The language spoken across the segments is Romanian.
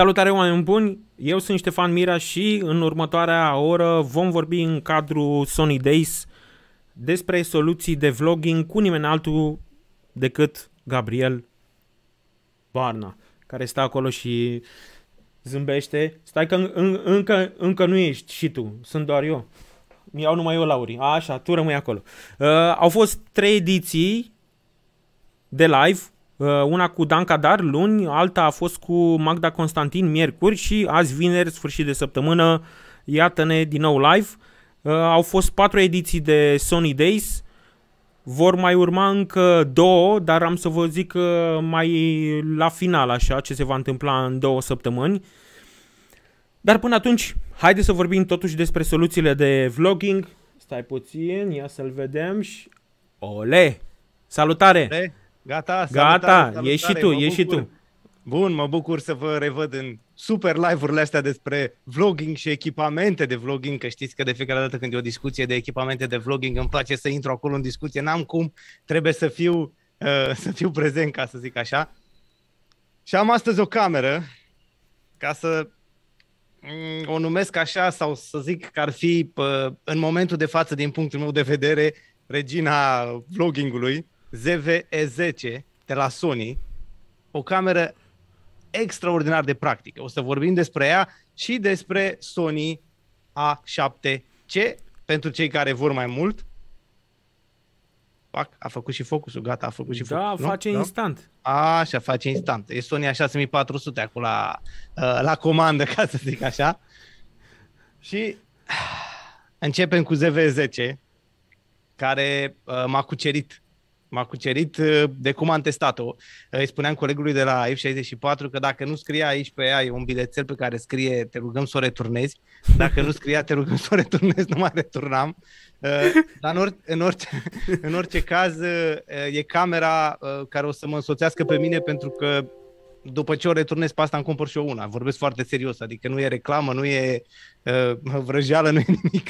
Salutare oameni buni, eu sunt Ștefan Mira și în următoarea oră vom vorbi în cadrul Sony Days despre soluții de vlogging cu nimeni altul decât Gabriel Barna, care stă acolo și zâmbește. Stai că în, încă, încă nu ești și tu, sunt doar eu. Mi iau numai eu lauri. Așa, tu rămâi acolo. Uh, au fost trei ediții de live Uh, una cu Dan Cadar luni, alta a fost cu Magda Constantin miercuri și azi vineri, sfârșit de săptămână, iată-ne din nou live. Uh, au fost patru ediții de Sony Days, vor mai urma încă două, dar am să vă zic uh, mai la final așa ce se va întâmpla în două săptămâni. Dar până atunci, haideți să vorbim totuși despre soluțiile de vlogging. Stai puțin, ia să-l vedem și... Ole! Salutare! Ole. Gata, salutare, Gata, salutare, și tu, ieși și tu. Bun, mă bucur să vă revăd în super live-urile astea despre vlogging și echipamente de vlogging, că știți că de fiecare dată când e o discuție de echipamente de vlogging îmi place să intru acolo în discuție, n-am cum, trebuie să fiu, uh, să fiu prezent, ca să zic așa. Și am astăzi o cameră, ca să mm, o numesc așa sau să zic că ar fi uh, în momentul de față, din punctul meu de vedere, regina vloggingului. ZVE10 de la Sony, o cameră extraordinar de practică. O să vorbim despre ea și despre Sony A7C, pentru cei care vor mai mult. Pac, a făcut și focusul, gata, a făcut și focusul. Da, face nu? Da. instant. A, așa, face instant. E Sony a 6400 acum la, uh, la comandă, ca să zic așa. Și începem cu ZV10, care uh, m-a cucerit m-a cucerit uh, de cum am testat-o. Îi spuneam colegului de la F64 că dacă nu scria aici pe ea, e un bilețel pe care scrie te rugăm să o returnezi, dacă nu scria te rugăm să o returnezi, nu mai returnam. Uh, dar în, orice, în, orice, în orice caz uh, e camera care o să mă însoțească pe mine pentru că după ce o returnez pe asta îmi cumpăr și eu una. Vorbesc foarte serios, adică nu e reclamă, nu e uh, vrăjeală, nu e nimic.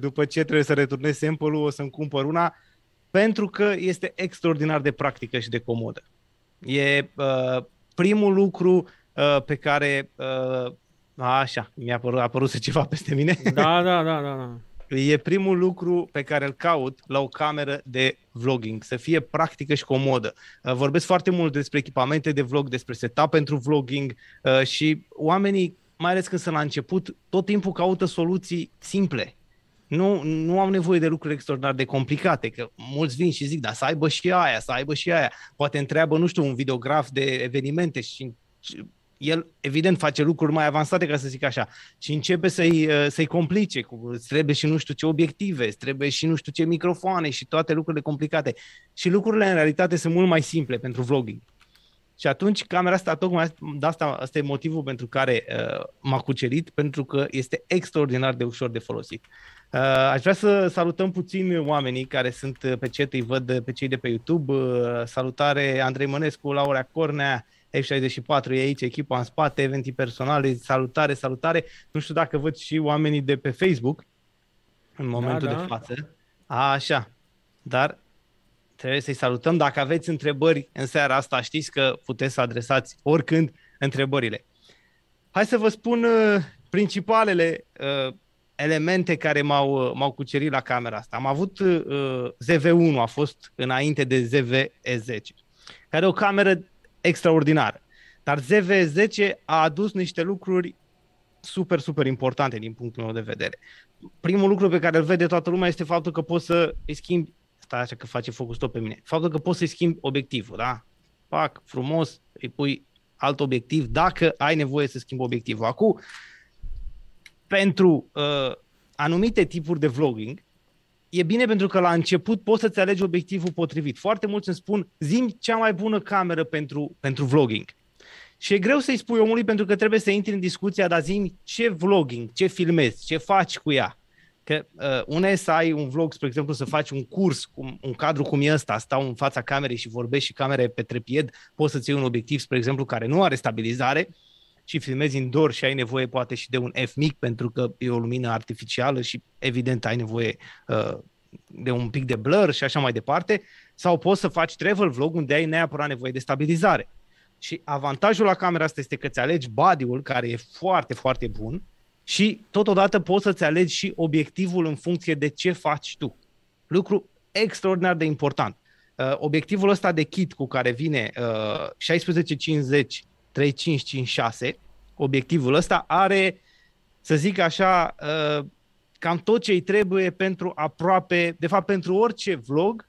După ce trebuie să returnez sample-ul, o să-mi cumpăr una pentru că este extraordinar de practică și de comodă. E uh, primul lucru uh, pe care... Uh, așa, mi-a apărut, a apărut ceva peste mine. Da, da, da, da. da. E primul lucru pe care îl caut la o cameră de vlogging, să fie practică și comodă. Uh, vorbesc foarte mult despre echipamente de vlog, despre setup pentru vlogging uh, și oamenii, mai ales când sunt la început, tot timpul caută soluții simple nu, nu am nevoie de lucruri extraordinar de complicate, că mulți vin și zic, da, să aibă și aia, să aibă și aia. Poate întreabă, nu știu, un videograf de evenimente și el, evident, face lucruri mai avansate, ca să zic așa, și începe să-i, să-i complice. Cu, trebuie și nu știu ce obiective, trebuie și nu știu ce microfoane și toate lucrurile complicate. Și lucrurile, în realitate, sunt mult mai simple pentru vlogging. Și atunci camera asta, tocmai de asta, asta e motivul pentru care uh, m-a cucerit, pentru că este extraordinar de ușor de folosit. Uh, aș vrea să salutăm puțin oamenii care sunt uh, pe chat, îi văd uh, pe cei de pe YouTube. Salutare Andrei Mănescu, Laura Cornea, F64 e aici, echipa în spate, eventii personale, salutare, salutare. Nu știu dacă văd și oamenii de pe Facebook în da, momentul da, da. de față. Așa, dar trebuie să-i salutăm. Dacă aveți întrebări în seara asta, știți că puteți să adresați oricând întrebările. Hai să vă spun principalele elemente care m-au, uh, m-au cucerit la camera asta. Am avut uh, ZV1, a fost înainte de ZV-E10, care e o cameră extraordinară. Dar ZV-10 a adus niște lucruri super, super importante din punctul meu de vedere. Primul lucru pe care îl vede toată lumea este faptul că poți să îi schimbi, stai așa că face focus tot pe mine, faptul că poți să-i schimbi obiectivul, da? Pac, frumos, îi pui alt obiectiv dacă ai nevoie să schimbi obiectivul. Acum, pentru uh, anumite tipuri de vlogging, e bine pentru că la început poți să-ți alegi obiectivul potrivit. Foarte mulți îmi spun, zim cea mai bună cameră pentru, pentru vlogging. Și e greu să-i spui omului pentru că trebuie să intri în discuția, dar zim ce vlogging, ce filmezi, ce faci cu ea. Că uh, une să ai un vlog, spre exemplu, să faci un curs, un, un cadru cum e ăsta, stau în fața camerei și vorbești și camera e pe trepied, poți să-ți iei un obiectiv, spre exemplu, care nu are stabilizare, uh, și filmezi în dor și ai nevoie poate și de un F mic pentru că e o lumină artificială și evident ai nevoie uh, de un pic de blur și așa mai departe, sau poți să faci travel vlog unde ai neapărat nevoie de stabilizare. Și avantajul la camera asta este că îți alegi body-ul, care e foarte, foarte bun, și totodată poți să-ți alegi și obiectivul în funcție de ce faci tu. Lucru extraordinar de important. Uh, obiectivul ăsta de kit cu care vine 1650 uh, 3, 5, 5, 6, obiectivul ăsta are, să zic așa, uh, cam tot ce îi trebuie pentru aproape, de fapt pentru orice vlog,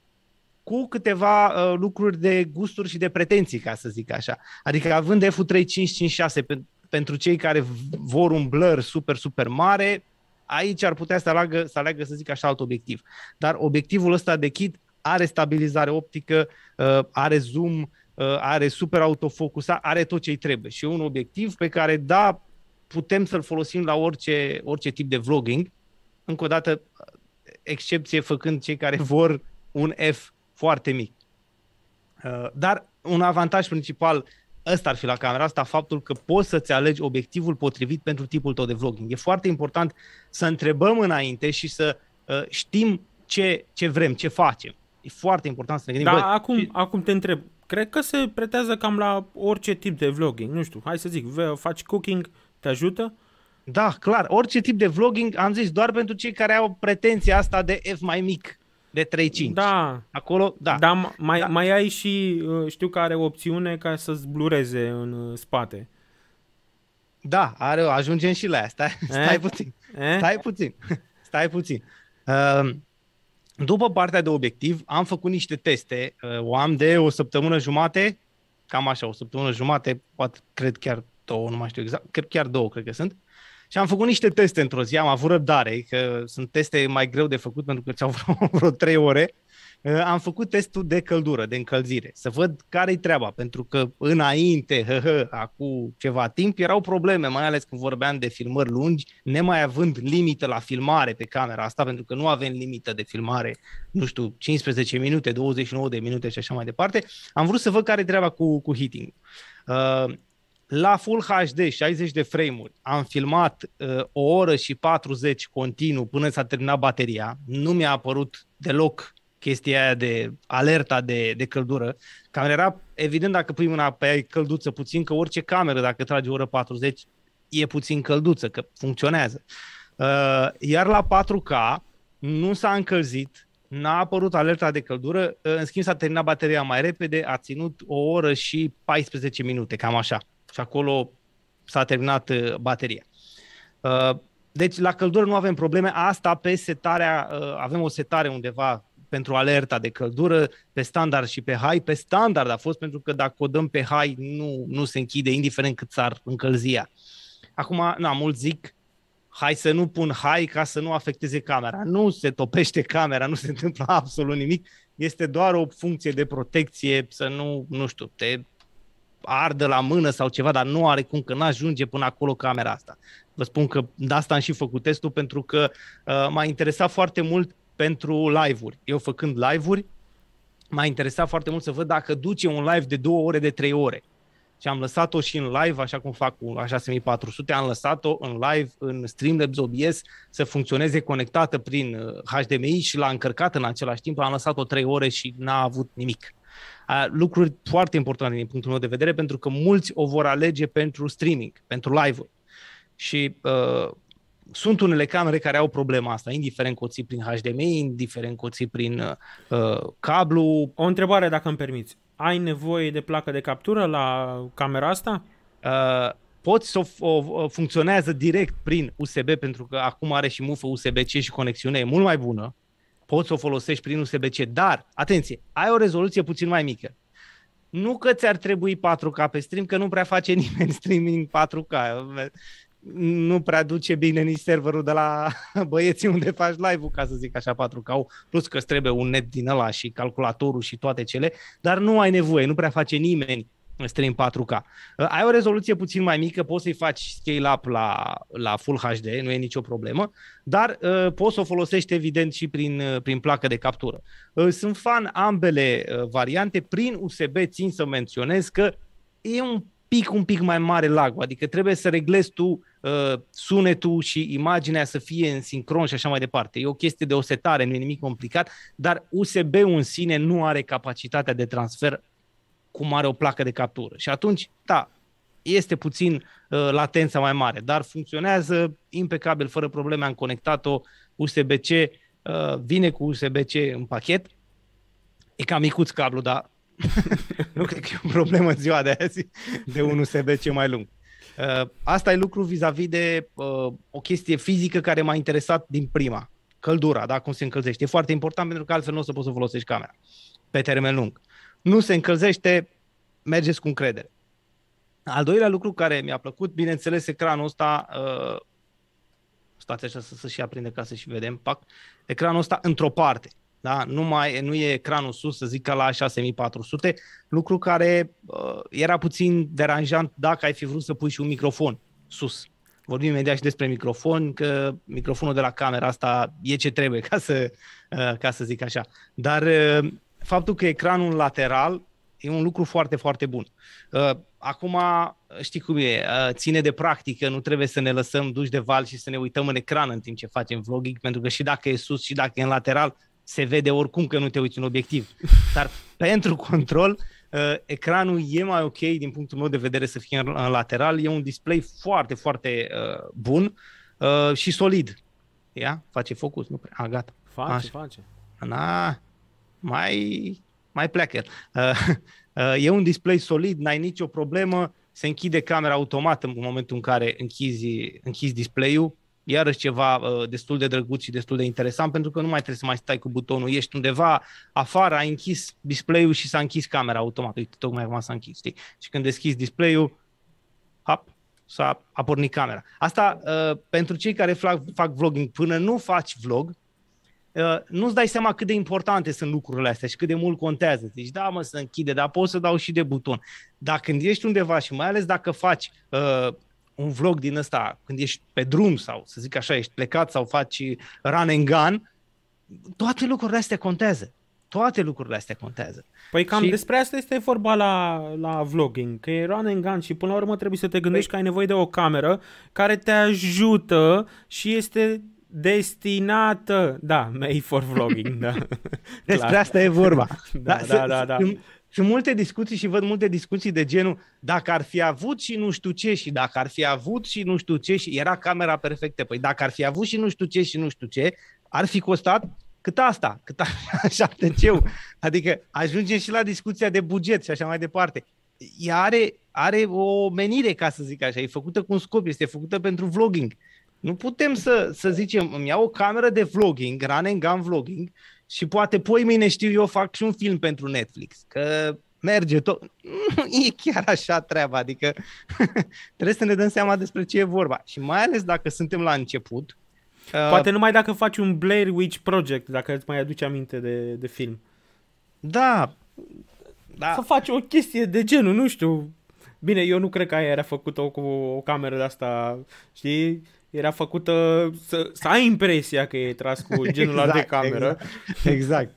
cu câteva uh, lucruri de gusturi și de pretenții, ca să zic așa. Adică având F3556 pe, pentru cei care vor un blur super, super mare, aici ar putea să aleagă, să aleagă, să zic așa, alt obiectiv. Dar obiectivul ăsta de kit are stabilizare optică, uh, are zoom, Uh, are super autofocus, are tot ce-i trebuie și e un obiectiv pe care, da, putem să-l folosim la orice, orice tip de vlogging. Încă o dată, excepție făcând cei care vor un F foarte mic. Uh, dar un avantaj principal ăsta ar fi la camera asta, faptul că poți să-ți alegi obiectivul potrivit pentru tipul tău de vlogging. E foarte important să întrebăm înainte și să uh, știm ce, ce vrem, ce facem. E foarte important să ne gândim. Da, bă, acum, ce... acum te întreb, Cred că se pretează cam la orice tip de vlogging, nu știu, hai să zic, faci cooking, te ajută? Da, clar, orice tip de vlogging, am zis, doar pentru cei care au pretenția asta de F mai mic, de 3.5. Da. Acolo, da. Dar mai, da. mai ai și, uh, știu că are o opțiune ca să-ți blureze în uh, spate. Da, are, ajungem și la asta. Stai, eh? stai puțin. E? Eh? Stai puțin. Stai puțin. Uh, după partea de obiectiv, am făcut niște teste. Uh, o am de o săptămână jumate, cam așa, o săptămână jumate, poate, cred chiar două, nu mai știu exact, cred chiar două, cred că sunt. Și am făcut niște teste într-o zi, am avut răbdare, că sunt teste mai greu de făcut pentru că ți-au vreo, vreo trei ore Uh, am făcut testul de căldură, de încălzire, să văd care-i treaba, pentru că înainte, hă, acum ceva timp, erau probleme, mai ales când vorbeam de filmări lungi, nemai având limită la filmare pe camera asta, pentru că nu avem limită de filmare, nu știu, 15 minute, 29 de minute și așa mai departe, am vrut să văd care-i treaba cu, cu heating. uh, la Full HD, 60 de frame-uri, am filmat uh, o oră și 40 continuu până s-a terminat bateria, nu mi-a apărut deloc chestia aia de alerta de, de căldură. Camera, evident, dacă pui mâna pe ea, e călduță puțin, că orice cameră, dacă trage oră 40, e puțin călduță, că funcționează. Uh, iar la 4K nu s-a încălzit, n-a apărut alerta de căldură, uh, în schimb s-a terminat bateria mai repede, a ținut o oră și 14 minute, cam așa. Și acolo s-a terminat uh, bateria. Uh, deci la căldură nu avem probleme, asta pe setarea, avem o setare undeva pentru alerta de căldură, pe standard și pe high. Pe standard a fost pentru că dacă o dăm pe high nu, nu se închide, indiferent cât s-ar încălzia Acum, na, mult zic, hai să nu pun high ca să nu afecteze camera. Nu se topește camera, nu se întâmplă absolut nimic. Este doar o funcție de protecție, să nu, nu știu, te ardă la mână sau ceva, dar nu are cum că n-ajunge până acolo camera asta. Vă spun că de asta am și făcut testul pentru că uh, m-a interesat foarte mult pentru live-uri. Eu făcând live-uri, m-a interesat foarte mult să văd dacă duce un live de două ore, de trei ore. Și am lăsat-o și în live, așa cum fac cu la 6400, am lăsat-o în live, în Streamlabs OBS, să funcționeze conectată prin HDMI uh, și l-a încărcat în același timp, am lăsat-o trei ore și n-a avut nimic. Lucruri foarte importante din punctul meu de vedere, pentru că mulți o vor alege pentru streaming, pentru live-uri. Și uh, sunt unele camere care au problema asta, indiferent că o ții prin HDMI, indiferent că o ții prin uh, cablu. O întrebare, dacă îmi permiți. Ai nevoie de placă de captură la camera asta? Uh, poți să o, o uh, funcționează direct prin USB, pentru că acum are și mufă USB-C și conexiunea e mult mai bună. Poți să o folosești prin USB-C, dar, atenție, ai o rezoluție puțin mai mică. Nu că ți-ar trebui 4K pe stream, că nu prea face nimeni streaming 4K nu prea duce bine nici serverul de la băieții unde faci live-ul, ca să zic așa, 4 k plus că trebuie un net din ăla și calculatorul și toate cele, dar nu ai nevoie, nu prea face nimeni stream 4K. Ă, ai o rezoluție puțin mai mică, poți să-i faci scale-up la, la Full HD, nu e nicio problemă, dar uh, poți să o folosești evident și prin, uh, prin placă de captură. Uh, sunt fan ambele uh, variante. Prin USB țin să menționez că e un pic, un pic mai mare lag, adică trebuie să reglezi tu Uh, sunetul și imaginea să fie în sincron și așa mai departe. E o chestie de o setare, nu e nimic complicat, dar USB-ul în sine nu are capacitatea de transfer cum are o placă de captură. Și atunci, da, este puțin uh, latența mai mare, dar funcționează impecabil, fără probleme. Am conectat-o USB-C, uh, vine cu USB-C în pachet. E cam micuț cablu, dar nu cred că e o problemă ziua de azi de un USB-C mai lung. Uh, asta e lucru vis-a-vis de uh, o chestie fizică care m-a interesat din prima. Căldura, da, cum se încălzește. E foarte important pentru că altfel nu o să poți să folosești camera pe termen lung. Nu se încălzește, mergeți cu încredere. Al doilea lucru care mi-a plăcut, bineînțeles, ecranul ăsta, uh, stați așa să, să și aprinde ca să și vedem, pac, ecranul ăsta într-o parte. Da? Nu, mai, nu e ecranul sus, să zic, că la 6400, lucru care uh, era puțin deranjant dacă ai fi vrut să pui și un microfon sus. Vorbim imediat și despre microfon, că microfonul de la camera asta e ce trebuie, ca să, uh, ca să zic așa. Dar uh, faptul că ecranul lateral e un lucru foarte, foarte bun. Uh, acum, știi cum e, uh, ține de practică, nu trebuie să ne lăsăm duși de val și să ne uităm în ecran în timp ce facem vlogging, pentru că și dacă e sus și dacă e în lateral, se vede oricum că nu te uiți în obiectiv. Dar pentru control, uh, ecranul e mai ok din punctul meu de vedere să fie în lateral. E un display foarte, foarte uh, bun uh, și solid. Ia, face focus, nu prea. A, gata. Face, Așa. face. Na, mai, mai pleacă uh, e un display solid, n-ai nicio problemă, se închide camera automat în momentul în care închizi, închizi display-ul, iarăși ceva uh, destul de drăguț și destul de interesant, pentru că nu mai trebuie să mai stai cu butonul, ești undeva afară, ai închis display-ul și s-a închis camera automat. Uite, tocmai acum s-a închis, știi? Și când deschizi display-ul, hap, s-a a pornit camera. Asta uh, pentru cei care fac, fac vlogging, până nu faci vlog, uh, nu-ți dai seama cât de importante sunt lucrurile astea și cât de mult contează. Deci, da, mă, să închide, dar pot să dau și de buton. Dar când ești undeva și mai ales dacă faci uh, un vlog din ăsta, când ești pe drum sau, să zic așa, ești plecat sau faci run and gun, toate lucrurile astea contează. Toate lucrurile astea contează. Păi cam și... despre asta este vorba la, la vlogging, că e run and gun și până la urmă trebuie să te gândești păi... că ai nevoie de o cameră care te ajută și este destinată, da, made for vlogging, da. Despre asta e vorba. da, da, da, da. da. Sunt multe discuții și văd multe discuții de genul dacă ar fi avut și nu știu ce și dacă ar fi avut și nu știu ce și era camera perfectă. Păi dacă ar fi avut și nu știu ce și nu știu ce, ar fi costat cât asta, cât așa de ce? Adică ajungem și la discuția de buget și așa mai departe. Ea are, are o menire, ca să zic așa, e făcută cu un scop, este făcută pentru vlogging. Nu putem să, să zicem, îmi iau o cameră de vlogging, run and gun vlogging, și poate poi mâine știu eu fac și un film pentru Netflix, că merge tot. Nu e chiar așa treaba, adică trebuie să ne dăm seama despre ce e vorba și mai ales dacă suntem la început. Uh, poate uh, numai dacă faci un Blair Witch Project, dacă îți mai aduci aminte de, de film. Da, da. Să faci o chestie de genul, nu știu. Bine, eu nu cred că aia era făcut-o cu o cameră de asta, știi? era făcută să, să ai impresia că e tras cu genul exact, de cameră. Exact, exact.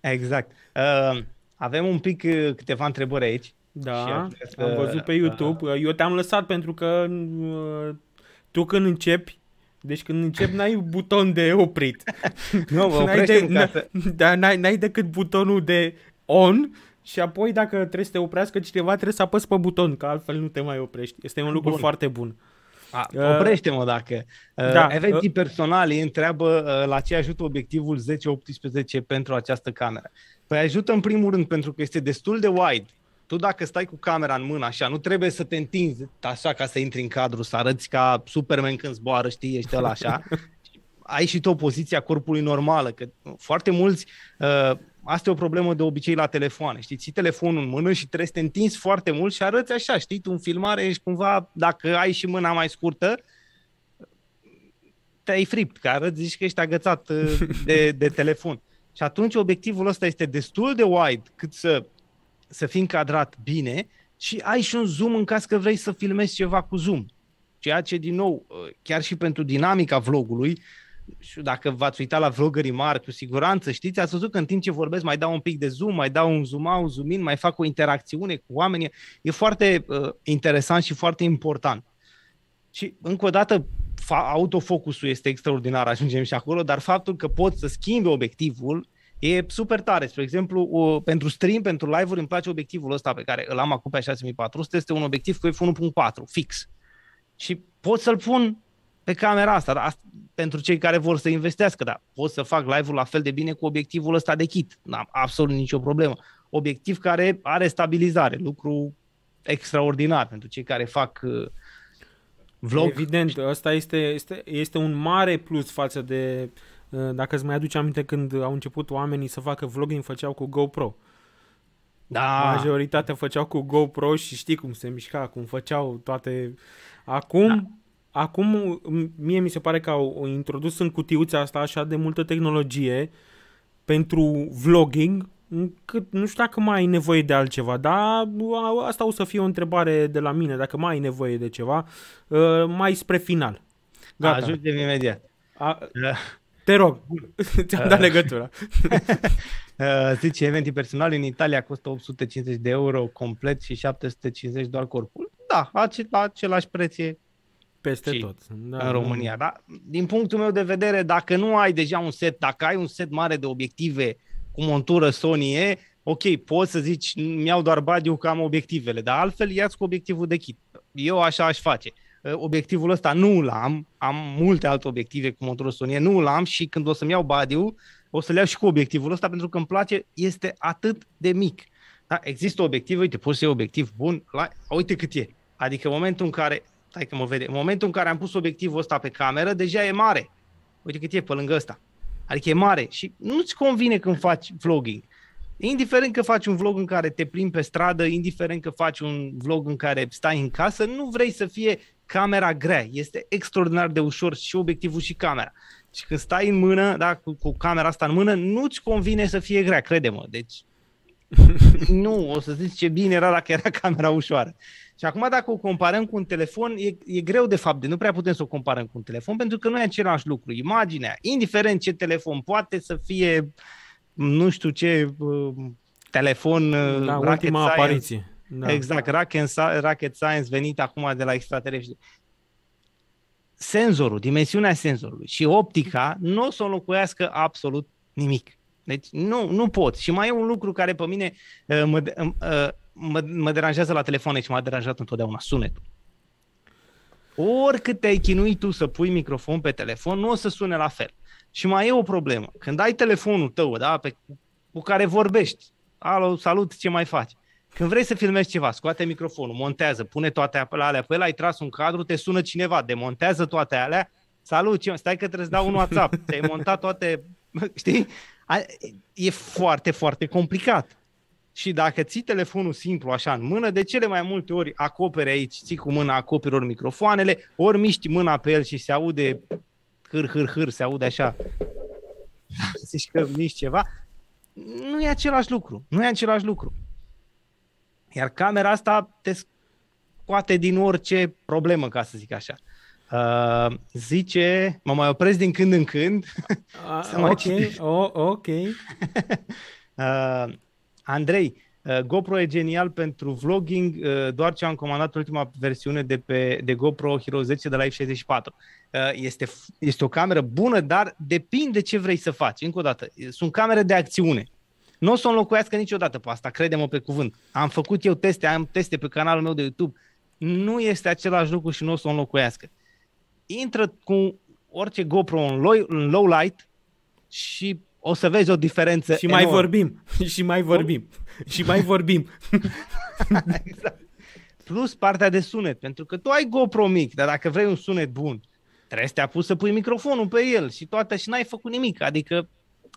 exact. Uh, avem un pic uh, câteva întrebări aici. Da, și am văzut pe YouTube. Uh, Eu te-am lăsat pentru că uh, tu când începi, deci când încep n-ai buton de oprit. nu, mă n-ai de, n-ai, da, n-ai, n-ai decât butonul de on și apoi dacă trebuie să te oprească cineva trebuie să apăs pe buton, că altfel nu te mai oprești. Este un lucru bun. foarte bun. A, oprește-mă dacă. Da. Uh, da. Eventii personale întreabă uh, la ce ajută obiectivul 10-18 pentru această cameră. Păi ajută în primul rând pentru că este destul de wide. Tu dacă stai cu camera în mână așa, nu trebuie să te întinzi așa ca să intri în cadru, să arăți ca Superman când zboară, știi, ești ăla așa. Ai și tu o poziție a corpului normală, că foarte mulți uh, asta e o problemă de obicei la telefoane, știi, ții telefonul în mână și trebuie să te întinzi foarte mult și arăți așa, știi, tu în filmare ești cumva, dacă ai și mâna mai scurtă, te-ai fript, că arăți, zici că ești agățat uh, de, de telefon. Și atunci obiectivul ăsta este destul de wide cât să, să fii încadrat bine și ai și un zoom în caz că vrei să filmezi ceva cu zoom. Ceea ce, din nou, uh, chiar și pentru dinamica vlogului, știu, dacă v-ați uitat la vloggerii mari, cu siguranță știți, ați văzut că în timp ce vorbesc mai dau un pic de zoom, mai dau un zoom out, un zoom in, mai fac o interacțiune cu oamenii. E foarte uh, interesant și foarte important. Și încă o dată, fa- autofocusul este extraordinar, ajungem și acolo, dar faptul că pot să schimbi obiectivul e super tare. Spre exemplu, o, pentru stream, pentru live-uri, îmi place obiectivul ăsta pe care îl am acum pe 6400, este un obiectiv cu f1.4, fix. Și pot să-l pun pe camera asta. Dar pentru cei care vor să investească, dar pot să fac live-ul la fel de bine cu obiectivul ăsta de kit. N-am absolut nicio problemă. Obiectiv care are stabilizare, lucru extraordinar pentru cei care fac uh, vlog. Evident, ăsta este, este, este un mare plus față de, uh, dacă îți mai aduci aminte când au început oamenii să facă vlogging, făceau cu GoPro. Da. Majoritatea făceau cu GoPro și știi cum se mișca, cum făceau toate. Acum, da Acum, mie mi se pare că au introdus în cutiuța asta așa de multă tehnologie pentru vlogging, încât nu știu dacă mai ai nevoie de altceva, dar asta o să fie o întrebare de la mine, dacă mai ai nevoie de ceva, ă, mai spre final. Gata. Ajungem imediat. A, da. te rog, ți-am dat ă. legătura. Ă, zice, eventii personale în Italia costă 850 de euro complet și 750 doar corpul. Da, același preț e peste tot. Da, în România. Da. da. din punctul meu de vedere, dacă nu ai deja un set, dacă ai un set mare de obiective cu montură Sony E, ok, poți să zici, mi-au doar badiu că am obiectivele, dar altfel ia cu obiectivul de kit. Eu așa aș face. Ă, obiectivul ăsta nu l am, am multe alte obiective cu montură Sony, nu l am și când o să-mi iau badiu, o să le iau și cu obiectivul ăsta pentru că îmi place, este atât de mic. Da? Există obiective, uite, poți să iei obiectiv bun, la, uite cât e. Adică în momentul în care Stai că mă vede. În momentul în care am pus obiectivul ăsta pe cameră, deja e mare. Uite cât e pe lângă ăsta. Adică e mare și nu-ți convine când faci vlogging. Indiferent că faci un vlog în care te plimbi pe stradă, indiferent că faci un vlog în care stai în casă, nu vrei să fie camera grea. Este extraordinar de ușor și obiectivul și camera. Și când stai în mână, da, cu, cu camera asta în mână, nu-ți convine să fie grea, crede-mă. Deci, nu, o să zici ce bine era dacă era camera ușoară. Și acum dacă o comparăm cu un telefon, e, e greu de fapt, de nu prea putem să o comparăm cu un telefon, pentru că nu e același lucru. Imaginea, indiferent ce telefon, poate să fie nu știu ce uh, telefon uh, da, rocket ultima science. apariție. Da. Exact, rocket, rocket science venit acum de la extraterestri. Senzorul, dimensiunea senzorului și optica nu o să înlocuiască absolut nimic. Deci nu, nu pot. Și mai e un lucru care pe mine uh, mă, uh, mă, mă deranjează la telefon și deci m-a deranjat întotdeauna sunetul. Oricât te-ai chinuit tu să pui microfon pe telefon, nu o să sune la fel. Și mai e o problemă. Când ai telefonul tău, da, pe, cu care vorbești, alo, salut, ce mai faci? Când vrei să filmezi ceva, scoate microfonul, montează, pune toate alea pe el, ai tras un cadru, te sună cineva, demontează toate alea, salut, ce, stai că trebuie să dau un WhatsApp, te-ai montat toate, știi? E foarte, foarte complicat și dacă ții telefonul simplu așa în mână, de cele mai multe ori acoperi aici, ții cu mâna, acoperi ori microfoanele, ori miști mâna pe el și se aude hâr, hâr, hâr, se aude așa, zici că miști ceva, nu e același lucru, nu e același lucru. Iar camera asta te scoate din orice problemă, ca să zic așa. Uh, zice, mă mai opresc din când în când. Uh, să mai ok, oh, ok. uh, Andrei, uh, GoPro e genial pentru vlogging, uh, doar ce am comandat ultima versiune de, pe, de GoPro Hero 10 de la F64. Uh, este, este o cameră bună, dar depinde ce vrei să faci. Încă o dată, sunt camere de acțiune. Nu o să o înlocuiască niciodată pe asta, credem pe cuvânt. Am făcut eu teste, am teste pe canalul meu de YouTube. Nu este același lucru și nu o să o înlocuiască. Intră cu orice GoPro în low, în low light și o să vezi o diferență Și enorm. mai vorbim, și mai vorbim, și mai vorbim. exact. Plus partea de sunet, pentru că tu ai GoPro mic, dar dacă vrei un sunet bun, trebuie să te apuci să pui microfonul pe el și toate și n-ai făcut nimic. Adică,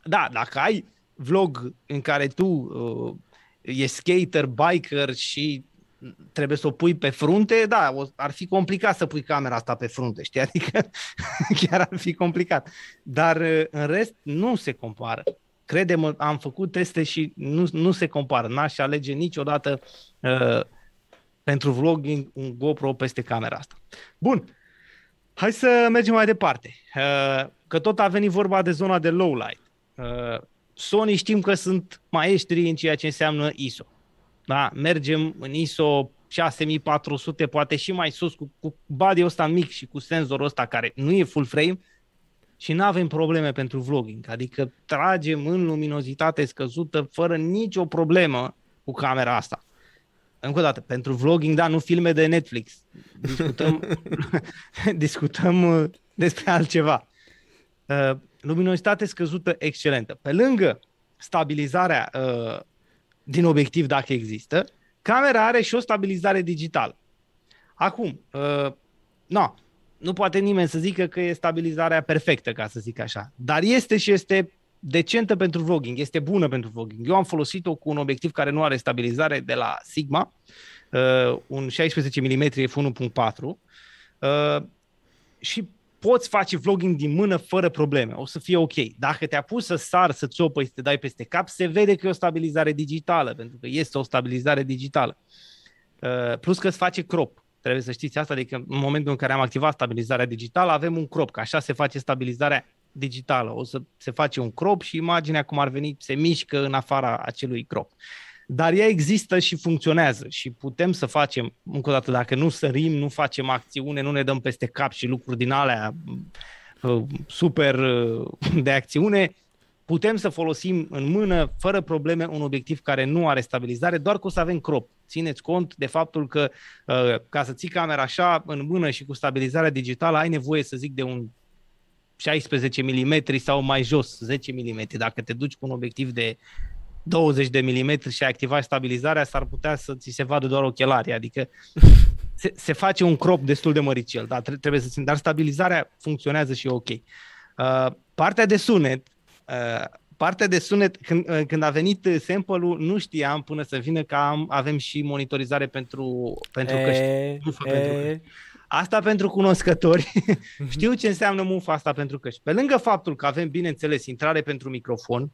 da, dacă ai vlog în care tu uh, e skater, biker și trebuie să o pui pe frunte, da, o, ar fi complicat să pui camera asta pe frunte, știi? Adică chiar ar fi complicat. Dar uh, în rest nu se compară. Credem, am făcut teste și nu, nu se compară. N-aș alege niciodată uh, pentru vlogging un GoPro peste camera asta. Bun, hai să mergem mai departe. Uh, că tot a venit vorba de zona de low light. Uh, Sony știm că sunt maestri în ceea ce înseamnă ISO da? mergem în ISO 6400, poate și mai sus, cu, cu body ăsta mic și cu senzorul ăsta care nu e full frame și nu avem probleme pentru vlogging. Adică tragem în luminozitate scăzută fără nicio problemă cu camera asta. Încă o dată, pentru vlogging, da, nu filme de Netflix. Discutăm, discutăm uh, despre altceva. Luminositate uh, luminozitate scăzută excelentă. Pe lângă stabilizarea uh, din obiectiv dacă există. Camera are și o stabilizare digitală. Acum, uh, no, nu poate nimeni să zică că e stabilizarea perfectă, ca să zic așa, dar este și este decentă pentru vlogging, este bună pentru vlogging. Eu am folosit-o cu un obiectiv care nu are stabilizare de la Sigma, uh, un 16 mm f1.4 uh, și poți face vlogging din mână fără probleme, o să fie ok. Dacă te-a pus să sar, să țopăi, să te dai peste cap, se vede că e o stabilizare digitală, pentru că este o stabilizare digitală. Uh, plus că îți face crop. Trebuie să știți asta, adică în momentul în care am activat stabilizarea digitală, avem un crop, că așa se face stabilizarea digitală. O să se face un crop și imaginea cum ar veni se mișcă în afara acelui crop. Uh, dar ea există și funcționează și putem să facem, încă o dată, dacă nu sărim, nu facem acțiune, nu ne dăm peste cap și lucruri din alea uh, super uh, de acțiune, putem să folosim în mână, fără probleme, un obiectiv care nu are stabilizare, doar că o să avem crop. Țineți cont de faptul că uh, ca să ții camera așa în mână și cu stabilizarea digitală ai nevoie, să zic, de un 16 mm sau mai jos, 10 mm. Dacă te duci cu un obiectiv de 20 de milimetri și ai activat stabilizarea, s-ar putea să ți se vadă doar ochelarii, adică se, se face un crop destul de măricel, dar trebuie să țin, dar stabilizarea funcționează și ok. Uh, partea de sunet, uh, partea de sunet, când, uh, când a venit sample-ul, nu știam până să vină că am, avem și monitorizare pentru, pentru e, căști. E. Pentru căști. Asta pentru cunoscători. Știu ce înseamnă mufa asta pentru căști. Pe lângă faptul că avem, bineînțeles, intrare pentru microfon,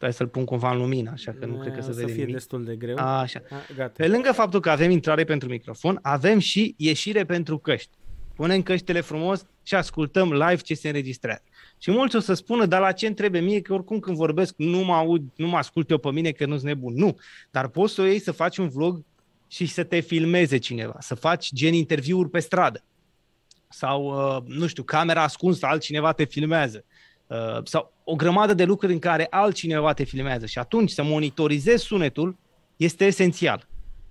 Trebuie să-l pun cumva în lumină, așa că nu cred că ah, se vede să fie nimic. destul de greu. A, ah, așa. A, ah, gata. Pe lângă faptul că avem intrare pentru microfon, avem și ieșire pentru căști. Punem căștile frumos și ascultăm live ce se înregistrează. Și mulți o să spună, dar la ce îmi trebuie mie, că oricum când vorbesc nu mă aud, nu mă ascult eu pe mine, că nu-s nebun. Nu, dar poți să o iei să faci un vlog și să te filmeze cineva, să faci gen interviuri pe stradă sau, uh, nu știu, camera ascunsă, altcineva te filmează uh, sau o grămadă de lucruri în care altcineva te filmează și atunci să monitorizezi sunetul este esențial.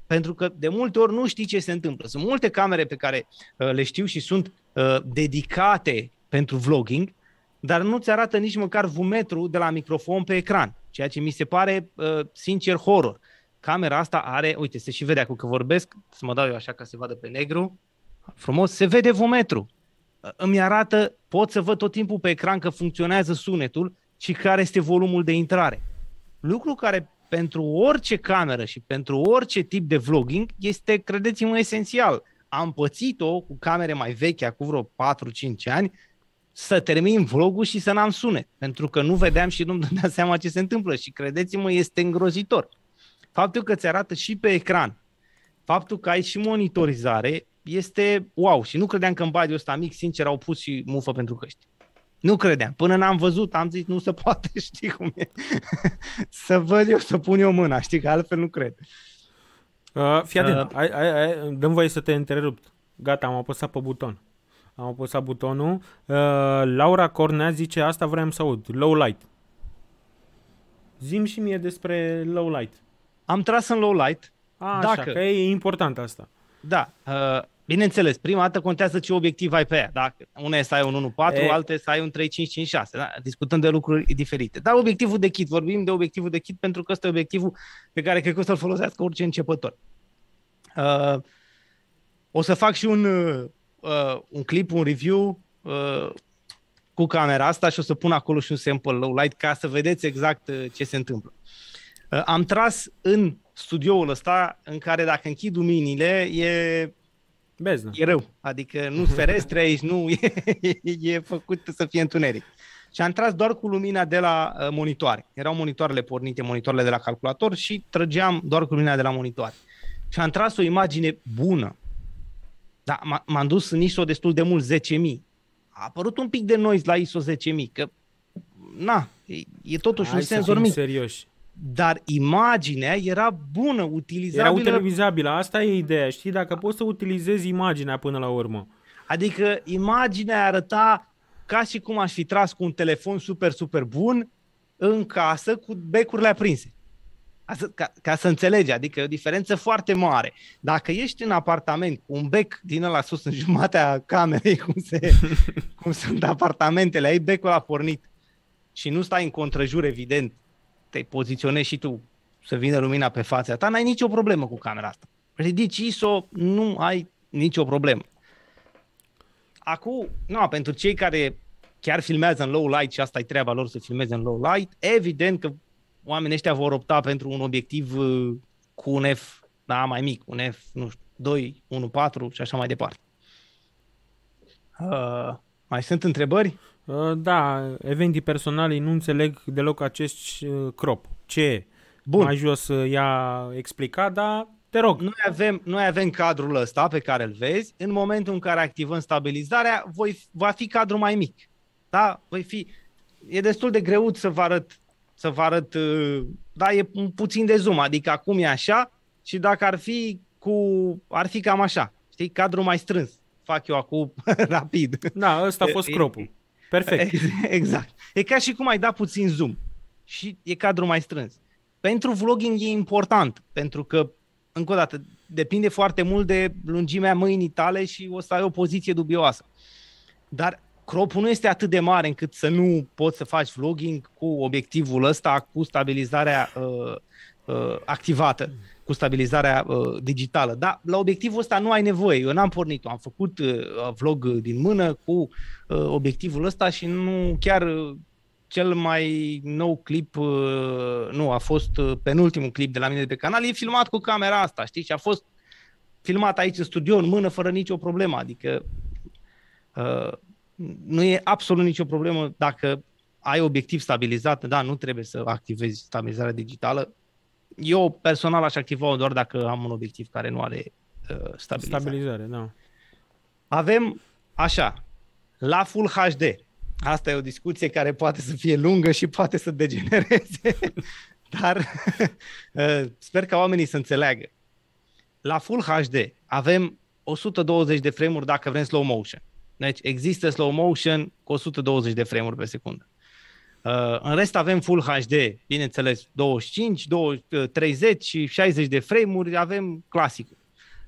Pentru că de multe ori nu știi ce se întâmplă. Sunt multe camere pe care uh, le știu și sunt uh, dedicate pentru vlogging, dar nu-ți arată nici măcar vumetru de la microfon pe ecran, ceea ce mi se pare, uh, sincer, horror. Camera asta are, uite, se și vede acum că vorbesc, să mă dau eu așa ca să se vadă pe negru, frumos, se vede vumetru. Uh, îmi arată pot să văd tot timpul pe ecran că funcționează sunetul, și care este volumul de intrare. Lucru care pentru orice cameră și pentru orice tip de vlogging este, credeți-mă, esențial. Am pățit-o cu camere mai vechi, acum vreo 4-5 ani, să termin vlogul și să n-am sunet, pentru că nu vedeam și nu-mi dădeam seama ce se întâmplă și credeți-mă, este îngrozitor. Faptul că ți arată și pe ecran, faptul că ai și monitorizare, este wow. Și nu credeam că în badiul ăsta mic, sincer, au pus și mufă pentru căști. Nu credeam. Până n-am văzut, am zis, nu se poate, știi cum e. să văd eu, să pun eu mâna, știi, că altfel nu cred. Uh, fii atent, uh, dăm voie să te întrerupt. Gata, am apăsat pe buton. Am apăsat butonul. Uh, Laura Cornea zice, asta vreau să aud, low light. Zim și mie despre low light. Am tras în low light. A, dacă... așa, că e important asta. Da, uh, Bineînțeles, prima dată contează ce obiectiv ai pe ea. Da? Una e să ai un 1.4, alte să ai un 3.5.5.6. Da? Discutăm de lucruri diferite. Dar obiectivul de kit, vorbim de obiectivul de kit pentru că ăsta e obiectivul pe care cred că o să-l folosească orice începător. Uh, o să fac și un, uh, uh un clip, un review uh, cu camera asta și o să pun acolo și un sample low light ca să vedeți exact uh, ce se întâmplă. Uh, am tras în studioul ăsta în care dacă închid luminile e Bezna. Da. E rău. Adică nu ferestre aici, nu e, e, făcut să fie întuneric. Și am tras doar cu lumina de la uh, monitoare. Erau monitoarele pornite, monitoarele de la calculator și trăgeam doar cu lumina de la monitoare. Și am tras o imagine bună. Da, m-am dus în ISO destul de mult, 10.000. A apărut un pic de noise la ISO 10.000, că na, e, e totuși Hai un senzor mic. serioși dar imaginea era bună, utilizabilă. Era utilizabilă, asta e ideea, știi? Dacă poți să utilizezi imaginea până la urmă. Adică imaginea arăta ca și cum aș fi tras cu un telefon super, super bun în casă cu becurile aprinse. Asta, ca, ca să înțelegi, adică e o diferență foarte mare. Dacă ești în apartament cu un bec din ăla sus în jumatea camerei, cum, se, cum sunt apartamentele, ai becul a pornit și nu stai în contrajur, evident, te poziționezi și tu să vină lumina pe fața ta, n-ai nicio problemă cu camera asta. Ridici ISO, nu ai nicio problemă. Acum, nu, pentru cei care chiar filmează în low light și asta e treaba lor să filmeze în low light, evident că oamenii ăștia vor opta pentru un obiectiv uh, cu un F da, mai mic, un F, nu știu, 2, 1, 4 și așa mai departe. Uh, mai sunt întrebări? Uh, da, eventii personale nu înțeleg deloc acest uh, crop. Ce Bun. Mai jos uh, i-a explicat, dar te rog. Noi avem, noi avem cadrul ăsta pe care îl vezi. În momentul în care activăm stabilizarea, voi, va fi cadru mai mic. Da? Voi fi... E destul de greu să vă arăt, să vă arăt, da, e puțin de zoom, adică acum e așa și dacă ar fi cu, ar fi cam așa, știi, cadru mai strâns, fac eu acum rapid. Da, ăsta a fost cropul. Perfect. Exact. E ca și cum ai da puțin zoom și e cadru mai strâns. Pentru vlogging e important, pentru că, încă o dată, depinde foarte mult de lungimea mâinii tale și o să ai o poziție dubioasă. Dar cropul nu este atât de mare încât să nu poți să faci vlogging cu obiectivul ăsta, cu stabilizarea uh, uh, activată cu stabilizarea uh, digitală. Dar la obiectivul ăsta nu ai nevoie. Eu n-am pornit-o. Am făcut uh, vlog din mână cu uh, obiectivul ăsta și nu chiar uh, cel mai nou clip, uh, nu, a fost uh, penultimul clip de la mine de pe canal, e filmat cu camera asta, știi? Și a fost filmat aici în studio, în mână, fără nicio problemă. Adică uh, nu e absolut nicio problemă dacă ai obiectiv stabilizat, da, nu trebuie să activezi stabilizarea digitală, eu personal aș activa-o doar dacă am un obiectiv care nu are uh, stabilizare. Stabilizare, da. Avem așa, la Full HD. Asta e o discuție care poate să fie lungă și poate să degenereze, dar uh, sper ca oamenii să înțeleagă. La Full HD avem 120 de frame-uri dacă vrem slow motion. Deci există slow motion cu 120 de frame-uri pe secundă. Uh, în rest avem Full HD, bineînțeles, 25, 20, 30 și 60 uh, de frame-uri, avem clasic.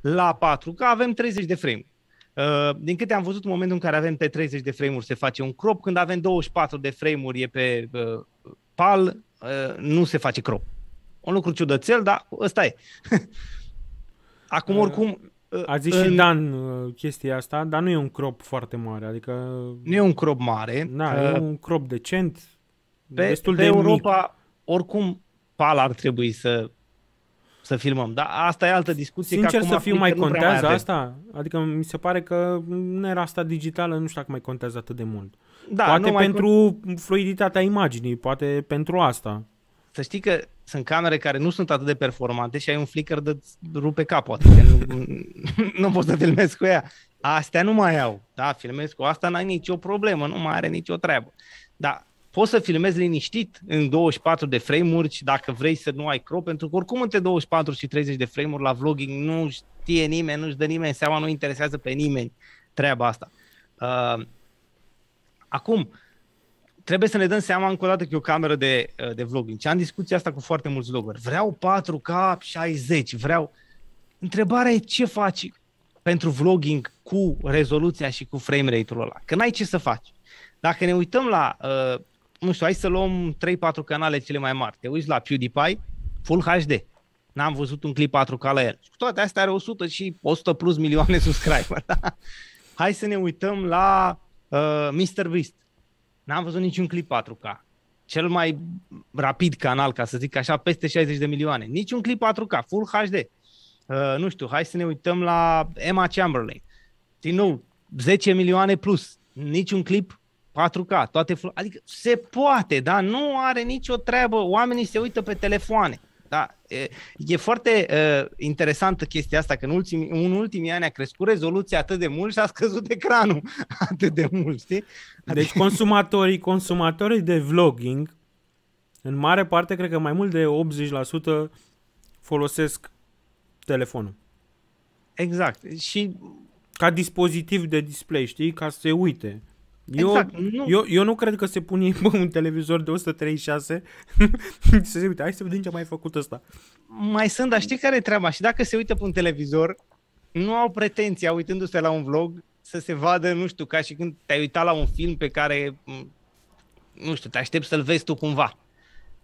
La 4K avem 30 de frame Uh, Din câte am văzut, în momentul în care avem pe 30 de frame-uri se face un crop, când avem 24 de frame-uri e pe uh, PAL, nu se face crop. Un lucru ciudățel, dar ăsta e. Acum, oricum... A zis în... și Dan chestia asta, dar nu e un crop foarte mare, adică... Nu e un crop mare. Da, uh... e un crop decent, pe, destul pe de Europa, mic. oricum, pal ar trebui să să filmăm. Dar asta e altă discuție. Sincer că acum să fiu, mai contează mai asta? Adică mi se pare că nu era asta digitală, nu știu dacă mai contează atât de mult. Da, poate pentru con... fluiditatea imaginii, poate pentru asta. Să știi că sunt camere care nu sunt atât de performante și ai un flicker de rupe capul, adică nu, nu poți să filmezi cu ea. Astea nu mai au, da, filmezi cu asta, n-ai nicio problemă, nu mai are nicio treabă. Dar poți să filmezi liniștit în 24 de frame-uri și dacă vrei să nu ai crop, pentru că oricum între 24 și 30 de frame-uri la vlogging nu știe nimeni, nu-și dă nimeni seama, nu interesează pe nimeni treaba asta. Uh, acum, trebuie să ne dăm seama încă o dată că e o cameră de, uh, de vlogging. Și am discuția asta cu foarte mulți vloggeri. Vreau 4K 60, vreau... Întrebarea e ce faci pentru vlogging cu rezoluția și cu frame rate-ul ăla. Că n-ai ce să faci. Dacă ne uităm la uh, nu știu, hai să luăm 3-4 canale cele mai mari. Te uiți la PewDiePie, Full HD. N-am văzut un clip 4K la el. Și cu toate astea are 100 și 100 plus milioane subscriber. Da? Hai să ne uităm la uh, Mr. Beast. N-am văzut niciun clip 4K. Cel mai rapid canal, ca să zic așa, peste 60 de milioane. Niciun clip 4K, Full HD. Uh, nu știu, hai să ne uităm la Emma Chamberlain. Din nou, 10 milioane plus. Niciun clip 4K, toate... Adică se poate, da? Nu are nicio treabă. Oamenii se uită pe telefoane. Da, e, e foarte e, interesantă chestia asta, că în ultimii, în ultimii ani a crescut rezoluția atât de mult și a scăzut ecranul atât de mult, știi? Adică... Deci consumatorii, consumatorii de vlogging, în mare parte, cred că mai mult de 80% folosesc telefonul. Exact. Și... Ca dispozitiv de display, știi? Ca să se uite. Exact, nu. Eu, eu nu cred că se pune bă, un televizor de 136 să se uite, hai să vedem ce a mai făcut ăsta. Mai sunt, dar știi care e treaba? Și dacă se uită pe un televizor, nu au pretenția, uitându-se la un vlog, să se vadă, nu știu, ca și când te-ai uitat la un film pe care, nu știu, te aștepți să-l vezi tu cumva.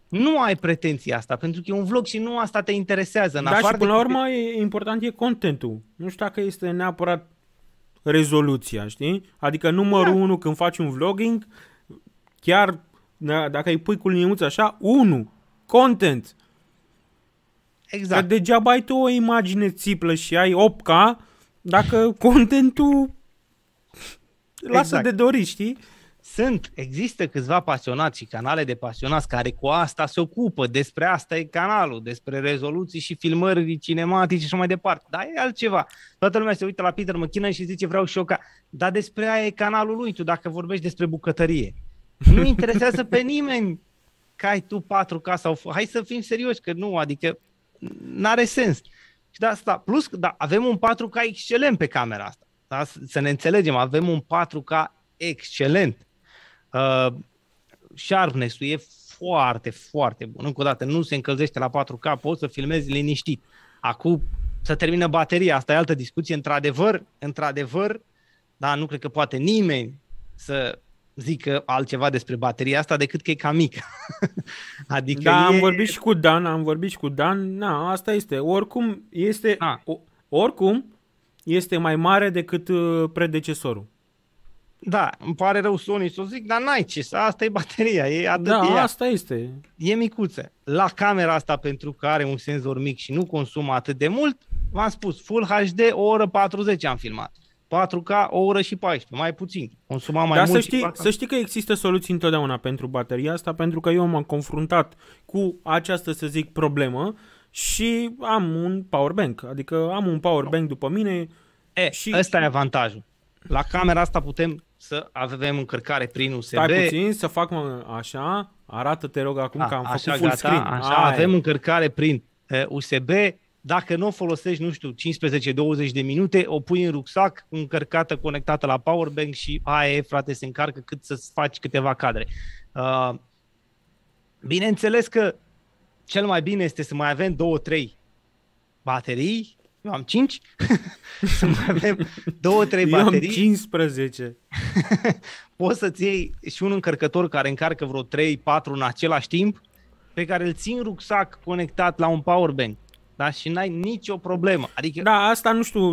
Nu ai pretenția asta, pentru că e un vlog și nu asta te interesează. În da, și până la urmă, de... e, important e contentul. Nu știu dacă este neapărat rezoluția, știi? Adică numărul da. 1 când faci un vlogging, chiar da, dacă îi pui cu liniuță așa, 1, content. Exact. Că degeaba ai tu o imagine țiplă și ai 8K dacă contentul exact. lasă de dorit, știi? Sunt, există câțiva pasionați și canale de pasionați care cu asta se ocupă, despre asta e canalul, despre rezoluții și filmări cinematice și așa mai departe. Dar e altceva. Toată lumea se uită la Peter McKinnon și zice vreau și eu ca... Dar despre aia e canalul lui tu dacă vorbești despre bucătărie. Nu interesează pe nimeni că ai tu 4K sau... Hai să fim serioși, că nu, adică n-are sens. Și de asta, plus, da, avem un 4K excelent pe camera asta. Da? Să ne înțelegem, avem un 4K excelent. Uh, sharpness-ul e foarte, foarte bun. Încă o dată, nu se încălzește la 4K, poți să filmezi liniștit. Acum să termină bateria, asta e altă discuție. Într-adevăr, într-adevăr, dar nu cred că poate nimeni să zică altceva despre bateria asta decât că e cam mică. adică da, e... am vorbit și cu Dan, am vorbit și cu Dan, na, asta este. Oricum este, A. Da. oricum este mai mare decât uh, predecesorul. Da, îmi pare rău Sony să o zic, dar n-ai ce asta e bateria, e atât Da, asta este. E micuță. La camera asta, pentru că are un senzor mic și nu consumă atât de mult, v-am spus, Full HD, o oră 40 am filmat. 4K, o oră și 14, mai puțin. Consuma mai Dar mult să știi, să știi că există soluții întotdeauna pentru bateria asta, pentru că eu m-am confruntat cu această, să zic, problemă și am un powerbank. Adică am un powerbank după mine. E, și... ăsta e avantajul. La camera asta putem să avem încărcare prin USB. Stai puțin, să fac așa, arată-te rog acum a, că am așa, făcut full gata, screen. Așa, Ai. avem încărcare prin uh, eh, USB, dacă nu o folosești, nu știu, 15-20 de minute, o pui în rucsac, încărcată, conectată la powerbank și aia e, frate, se încarcă cât să-ți faci câteva cadre. Uh, bineînțeles că cel mai bine este să mai avem două, trei baterii eu am 5? să mai avem 2-3 baterii. Eu am 15. Poți să-ți iei și un încărcător care încarcă vreo 3-4 în același timp, pe care îl ții în rucsac conectat la un powerbank. Da? Și n-ai nicio problemă. Adică... Da, asta nu știu,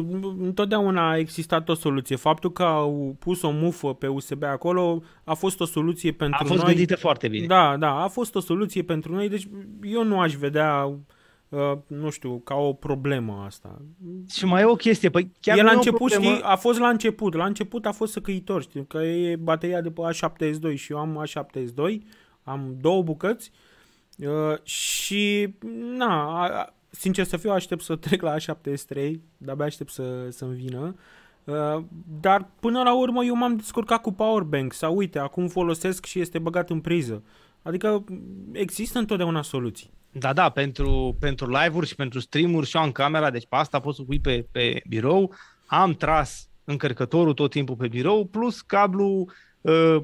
întotdeauna a existat o soluție. Faptul că au pus o mufă pe USB acolo a fost o soluție pentru noi. A fost noi. gândită foarte bine. Da, da, a fost o soluție pentru noi, deci eu nu aș vedea Uh, nu știu, ca o problemă asta. Și mai e o chestie, păi chiar El a început, știi, a fost la început, la început a fost săcăitor, știi, că e bateria de pe A72 și eu am A72, am două bucăți uh, și, na, sincer să fiu, aștept să trec la A73, de-abia aștept să, să-mi vină. Uh, dar până la urmă eu m-am descurcat cu powerbank sau uite, acum folosesc și este băgat în priză. Adică există întotdeauna soluții. Da, da, pentru, pentru live-uri și pentru stream-uri și eu am camera, deci pe asta poți să pui pe, pe birou. Am tras încărcătorul tot timpul pe birou, plus cablu uh,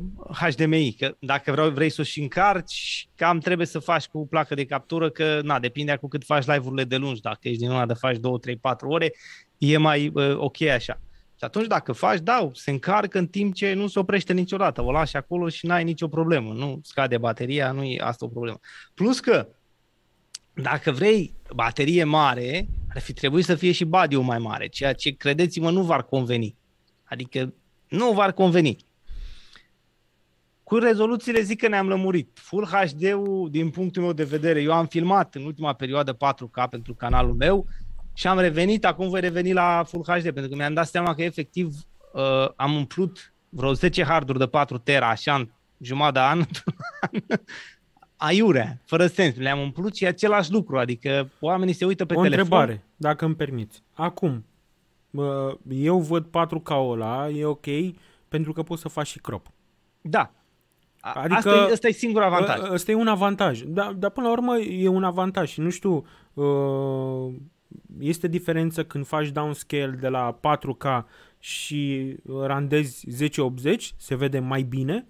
HDMI, că dacă vreau, vrei să o și încarci, cam trebuie să faci cu placă de captură, că na, depinde cu cât faci live-urile de lungi, dacă ești din una de faci 2, 3, 4 ore, e mai uh, ok așa. Și atunci dacă faci, da, se încarcă în timp ce nu se oprește niciodată, o lași acolo și n-ai nicio problemă, nu scade bateria, nu e asta o problemă. Plus că dacă vrei baterie mare, ar fi trebuit să fie și body mai mare, ceea ce, credeți-mă, nu v-ar conveni. Adică nu v-ar conveni. Cu rezoluțiile zic că ne-am lămurit. Full HD-ul, din punctul meu de vedere, eu am filmat în ultima perioadă 4K pentru canalul meu și am revenit, acum voi reveni la Full HD, pentru că mi-am dat seama că efectiv uh, am umplut vreo 10 harduri de 4 tera, așa, în jumătate de an, aiurea, fără sens. Le-am umplut și același lucru, adică oamenii se uită pe o telefon. O întrebare, dacă îmi permiți. Acum, eu văd 4K ăla, e ok, pentru că poți să faci și crop. Da. Adică, asta, e, asta singur ă, avantaj. Asta e un avantaj. Dar, dar până la urmă e un avantaj. Și nu știu, ă, este diferență când faci downscale de la 4K și randezi 1080, se vede mai bine,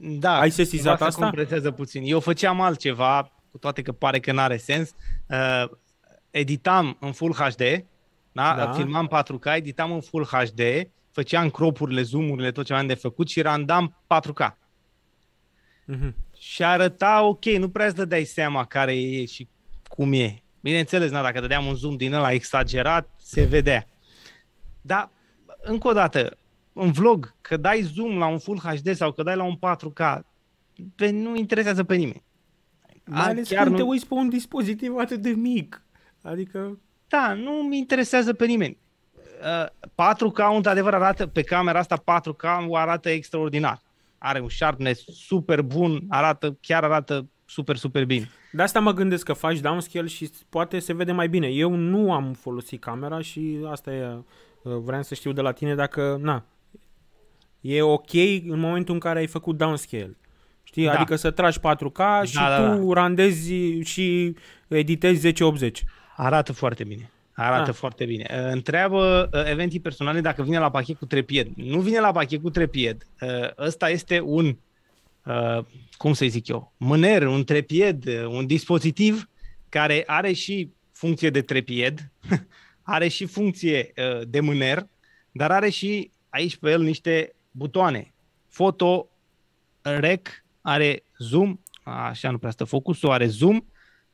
da, Ai sesizat asta? Să puțin. Eu făceam altceva, cu toate că pare că n-are sens. Uh, editam în Full HD, da? da? filmam 4K, editam în Full HD, făceam cropurile, zoomurile, tot ce am de făcut și randam 4K. Uh-huh. Mhm. Și arăta ok, nu prea îți dai seama care e și cum e. Bineînțeles, na, dacă dădeam un zoom din ăla exagerat, se vedea. Dar, încă o dată, în vlog, că dai zoom la un Full HD sau că dai la un 4K, pe, nu interesează pe nimeni. Mai ales chiar când nu... te uiți pe un dispozitiv atât de mic. Adică... Da, nu mi interesează pe nimeni. 4K, uh, într-adevăr, arată pe camera asta 4K, o arată extraordinar. Are un sharpness super bun, arată, chiar arată super, super bine. De asta mă gândesc că faci downscale și poate se vede mai bine. Eu nu am folosit camera și asta e, uh, vreau să știu de la tine dacă, na, e ok în momentul în care ai făcut downscale. Știi? Da. Adică să tragi 4K da, și da, da, tu da. randezi și editezi 1080. Arată foarte bine. Arată da. foarte bine. Ă, întreabă ă, eventii personale dacă vine la pachet cu trepied. Nu vine la pachet cu trepied. Ă, ăsta este un, cum să zic eu, mâner, un trepied, un dispozitiv care are și funcție de trepied, are și funcție de mâner, dar are și aici pe el niște butoane, foto, rec, are zoom, așa nu prea stă focusul, are zoom,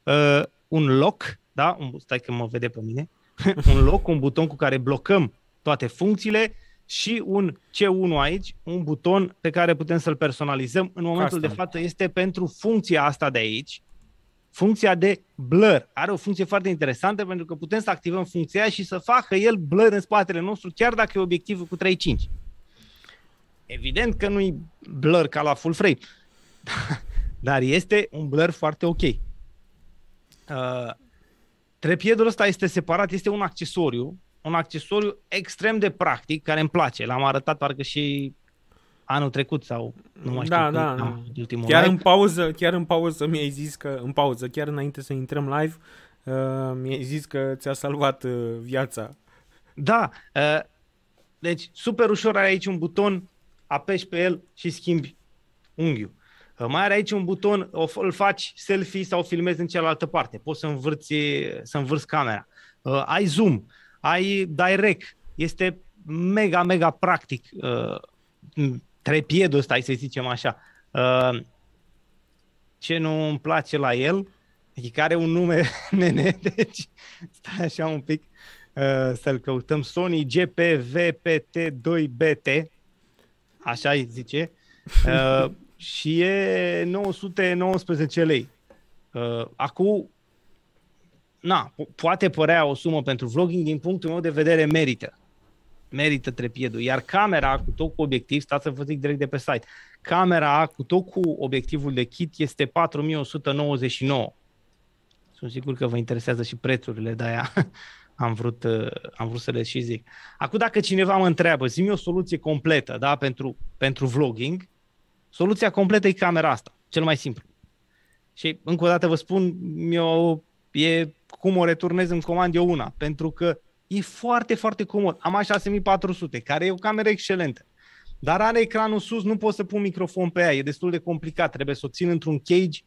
uh, un loc, da? Un, stai că mă vede pe mine. un loc, un buton cu care blocăm toate funcțiile și un C1 aici, un buton pe care putem să-l personalizăm. În momentul Custom. de față este pentru funcția asta de aici, funcția de blur. Are o funcție foarte interesantă pentru că putem să activăm funcția și să facă el blur în spatele nostru, chiar dacă e obiectivul cu 3.5. Evident că nu-i blur ca la full frame, dar este un blur foarte ok. Uh, trepiedul ăsta este separat, este un accesoriu, un accesoriu extrem de practic, care îmi place. L-am arătat parcă și anul trecut sau nu mai știu da, când, da, am, da. ultimul chiar live. în pauză, chiar în pauză mi-ai zis că în pauză, chiar înainte să intrăm live, uh, mi-ai zis că ți-a salvat uh, viața. Da, uh, deci super ușor ai aici un buton apeși pe el și schimbi unghiul. Ă, mai are aici un buton, îl faci selfie sau filmezi în cealaltă parte. Poți să învârți, să învârți camera. Ă, ai zoom, ai direct. Este mega, mega practic. Ă, trepiedul ăsta, să zicem așa. Ce nu îmi place la el, e adică care un nume nene, deci stai așa un pic să-l căutăm. Sony GPVPT2BT, așa îi zice, uh, și e 919 lei. Uh, acum, na, po- poate părea o sumă pentru vlogging, din punctul meu de vedere merită. Merită trepiedul. Iar camera cu tot cu obiectiv, stați să vă zic direct de pe site, camera cu tot cu obiectivul de kit este 4199. Sunt sigur că vă interesează și prețurile de aia. am vrut, uh, am vrut să le și zic. Acum dacă cineva mă întreabă, zi o soluție completă da, pentru, pentru vlogging, soluția completă e camera asta, cel mai simplu. Și încă o dată vă spun, eu, e cum o returnez în comand eu una, pentru că e foarte, foarte comod. Am A6400, care e o cameră excelentă, dar are ecranul sus, nu pot să pun microfon pe ea, e destul de complicat, trebuie să o țin într-un cage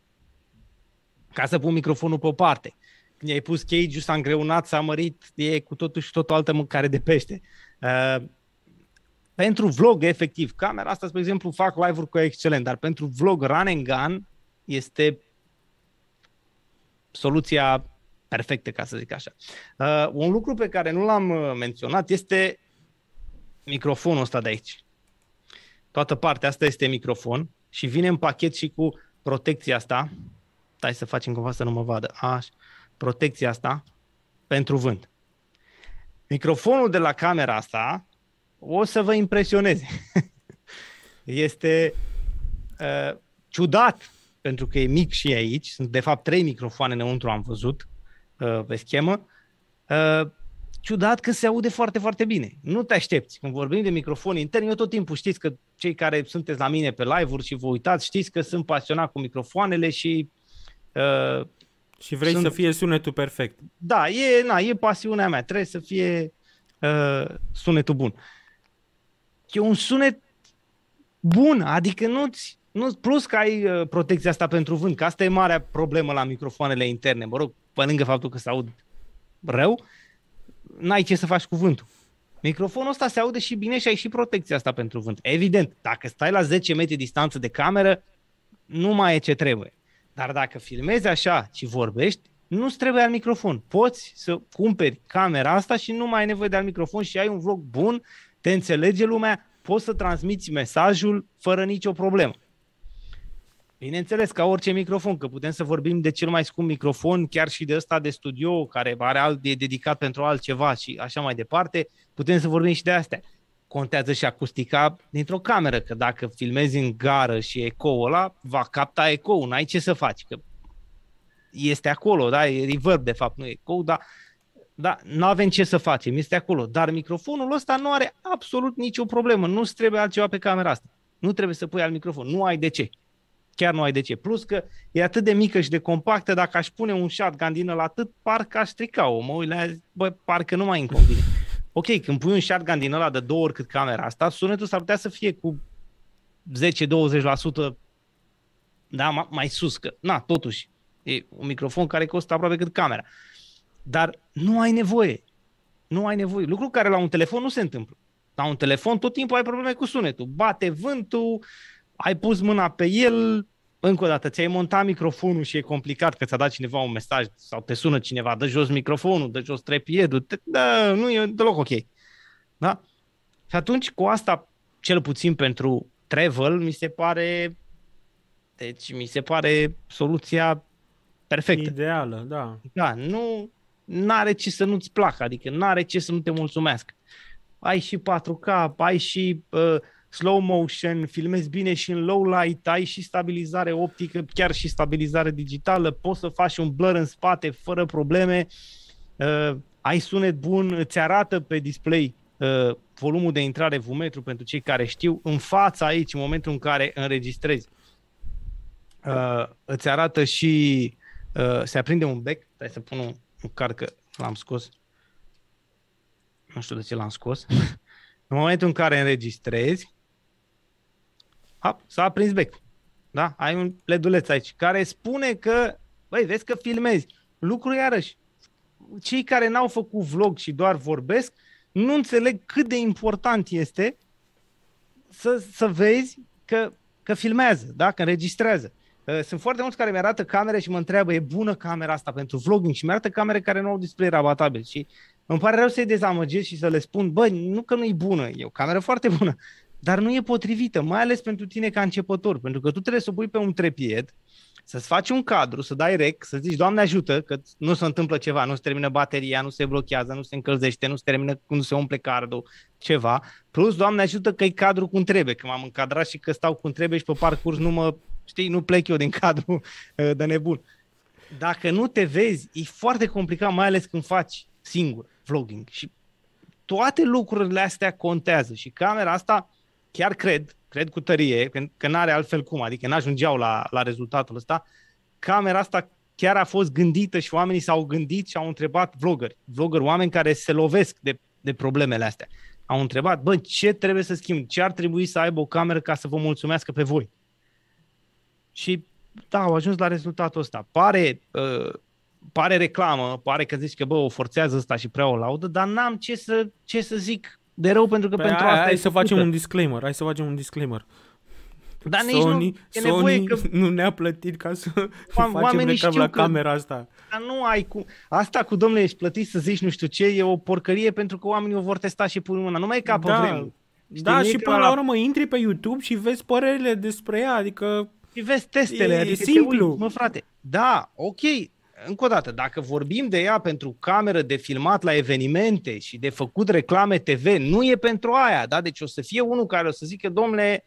ca să pun microfonul pe o parte ne ai pus cage s-a îngreunat, s-a mărit, e cu totul și tot o altă mâncare de pește. Uh, pentru vlog, efectiv, camera asta, spre exemplu, fac live-uri cu excelent, dar pentru vlog run and gun este soluția perfectă, ca să zic așa. Uh, un lucru pe care nu l-am uh, menționat este microfonul ăsta de aici. Toată partea asta este microfon și vine în pachet și cu protecția asta. Stai să facem cumva să nu mă vadă. Așa protecția asta pentru vânt. Microfonul de la camera asta o să vă impresioneze. este uh, ciudat pentru că e mic și aici. Sunt de fapt trei microfoane înăuntru, am văzut uh, pe schemă. Uh, ciudat că se aude foarte, foarte bine. Nu te aștepți. Când vorbim de microfon intern, eu tot timpul știți că cei care sunteți la mine pe live-uri și vă uitați, știți că sunt pasionat cu microfoanele și uh, și vrei sunt... să fie sunetul perfect. Da, e, na, e pasiunea mea. Trebuie să fie uh, sunetul bun. E un sunet bun, adică nu-ți, nu, plus că ai uh, protecția asta pentru vânt, că asta e marea problemă la microfoanele interne, mă rog, pe lângă faptul că se aud rău, n-ai ce să faci cu vântul. Microfonul ăsta se aude și bine și ai și protecția asta pentru vânt. Evident, dacă stai la 10 metri distanță de cameră, nu mai e ce trebuie. Dar dacă filmezi așa și vorbești, nu-ți trebuie al microfon. Poți să cumperi camera asta și nu mai ai nevoie de al microfon și ai un vlog bun, te înțelege lumea, poți să transmiți mesajul fără nicio problemă. Bineînțeles, ca orice microfon, că putem să vorbim de cel mai scump microfon, chiar și de ăsta de studio, care are alt, e dedicat pentru altceva și așa mai departe, putem să vorbim și de astea contează și acustica dintr-o cameră, că dacă filmezi în gară și ecoul ăla, va capta ecoul, n-ai ce să faci, că este acolo, da, e reverb de fapt, nu e ecou, dar da, nu avem ce să facem, este acolo. Dar microfonul ăsta nu are absolut nicio problemă, nu trebuie altceva pe camera asta. Nu trebuie să pui alt microfon, nu ai de ce. Chiar nu ai de ce. Plus că e atât de mică și de compactă, dacă aș pune un shotgun din la atât, parcă aș strica-o. Mă uit la bă, parcă nu mai inconvine ok, când pui un shotgun din ăla de două ori cât camera asta, sunetul s-ar putea să fie cu 10-20% da, mai sus, că na, totuși e un microfon care costă aproape cât camera. Dar nu ai nevoie. Nu ai nevoie. Lucru care la un telefon nu se întâmplă. La un telefon tot timpul ai probleme cu sunetul. Bate vântul, ai pus mâna pe el, încă o dată, ți-ai montat microfonul și e complicat că ți-a dat cineva un mesaj sau te sună cineva, dă jos microfonul, dă jos trepiedul, te, da, nu e deloc ok. Da? Și atunci cu asta, cel puțin pentru travel, mi se pare deci mi se pare soluția perfectă. Ideală, da. Da, nu are ce să nu-ți placă, adică n-are ce să nu te mulțumească. Ai și 4K, ai și uh, slow motion, filmezi bine și în low light, ai și stabilizare optică, chiar și stabilizare digitală, poți să faci un blur în spate fără probleme, uh, ai sunet bun, îți arată pe display uh, volumul de intrare vumetru pentru cei care știu, în fața aici, în momentul în care înregistrezi. Uh, îți arată și uh, se aprinde un bec, stai să pun un, un car că l-am scos. Nu știu de ce l-am scos. în momentul în care înregistrezi, hap, s-a aprins becul. Da? Ai un leduleț aici care spune că, băi, vezi că filmezi. Lucru iarăși, cei care n-au făcut vlog și doar vorbesc, nu înțeleg cât de important este să, să vezi că, că filmează, da? că înregistrează. Uh, sunt foarte mulți care mi-arată camere și mă întreabă, e bună camera asta pentru vlogging? Și mi-arată camere care nu au display rabatabil. Și îmi pare rău să-i dezamăgesc și să le spun, băi, nu că nu e bună, e o cameră foarte bună, dar nu e potrivită, mai ales pentru tine ca începător, pentru că tu trebuie să pui pe un trepied, să-ți faci un cadru, să dai rec, să zici, Doamne ajută, că nu se întâmplă ceva, nu se termină bateria, nu se blochează, nu se încălzește, nu se termină, nu se umple cardul, ceva. Plus, Doamne ajută că e cadru cum trebuie, că m-am încadrat și că stau cum trebuie și pe parcurs nu mă, știi, nu plec eu din cadru eh, de nebun. Dacă nu te vezi, e foarte complicat, mai ales când faci singur vlogging și toate lucrurile astea contează și camera asta chiar cred, cred cu tărie, că, că n-are altfel cum, adică n-ajungeau la, la rezultatul ăsta, camera asta chiar a fost gândită și oamenii s-au gândit și au întrebat vloggeri, vloggeri, oameni care se lovesc de, de problemele astea. Au întrebat, bă, ce trebuie să schimb? Ce ar trebui să aibă o cameră ca să vă mulțumească pe voi? Și da, au ajuns la rezultatul ăsta. Pare, uh, pare reclamă, pare că zici că, bă, o forțează ăsta și prea o laudă, dar n-am ce să, ce să zic de rău pentru că păi pentru asta Hai să facem un disclaimer, hai să facem un disclaimer. Dar nici Sony, nu, e Sony că... nu ne-a plătit ca să Oam, facem reclam la camera asta. Dar nu ai cum. Asta cu domnule, ești plătit să zici nu știu ce, e o porcărie pentru că oamenii o vor testa și pun mâna. Nu mai e ca da. vremuri. Știi, da, și până la urmă intri pe YouTube și vezi părerile despre ea, adică... Și vezi testele, e, adică simplu. Uiți, mă frate, da, ok, încă o dată, dacă vorbim de ea pentru cameră de filmat la evenimente și de făcut reclame TV, nu e pentru aia, da? Deci o să fie unul care o să zică, domnule,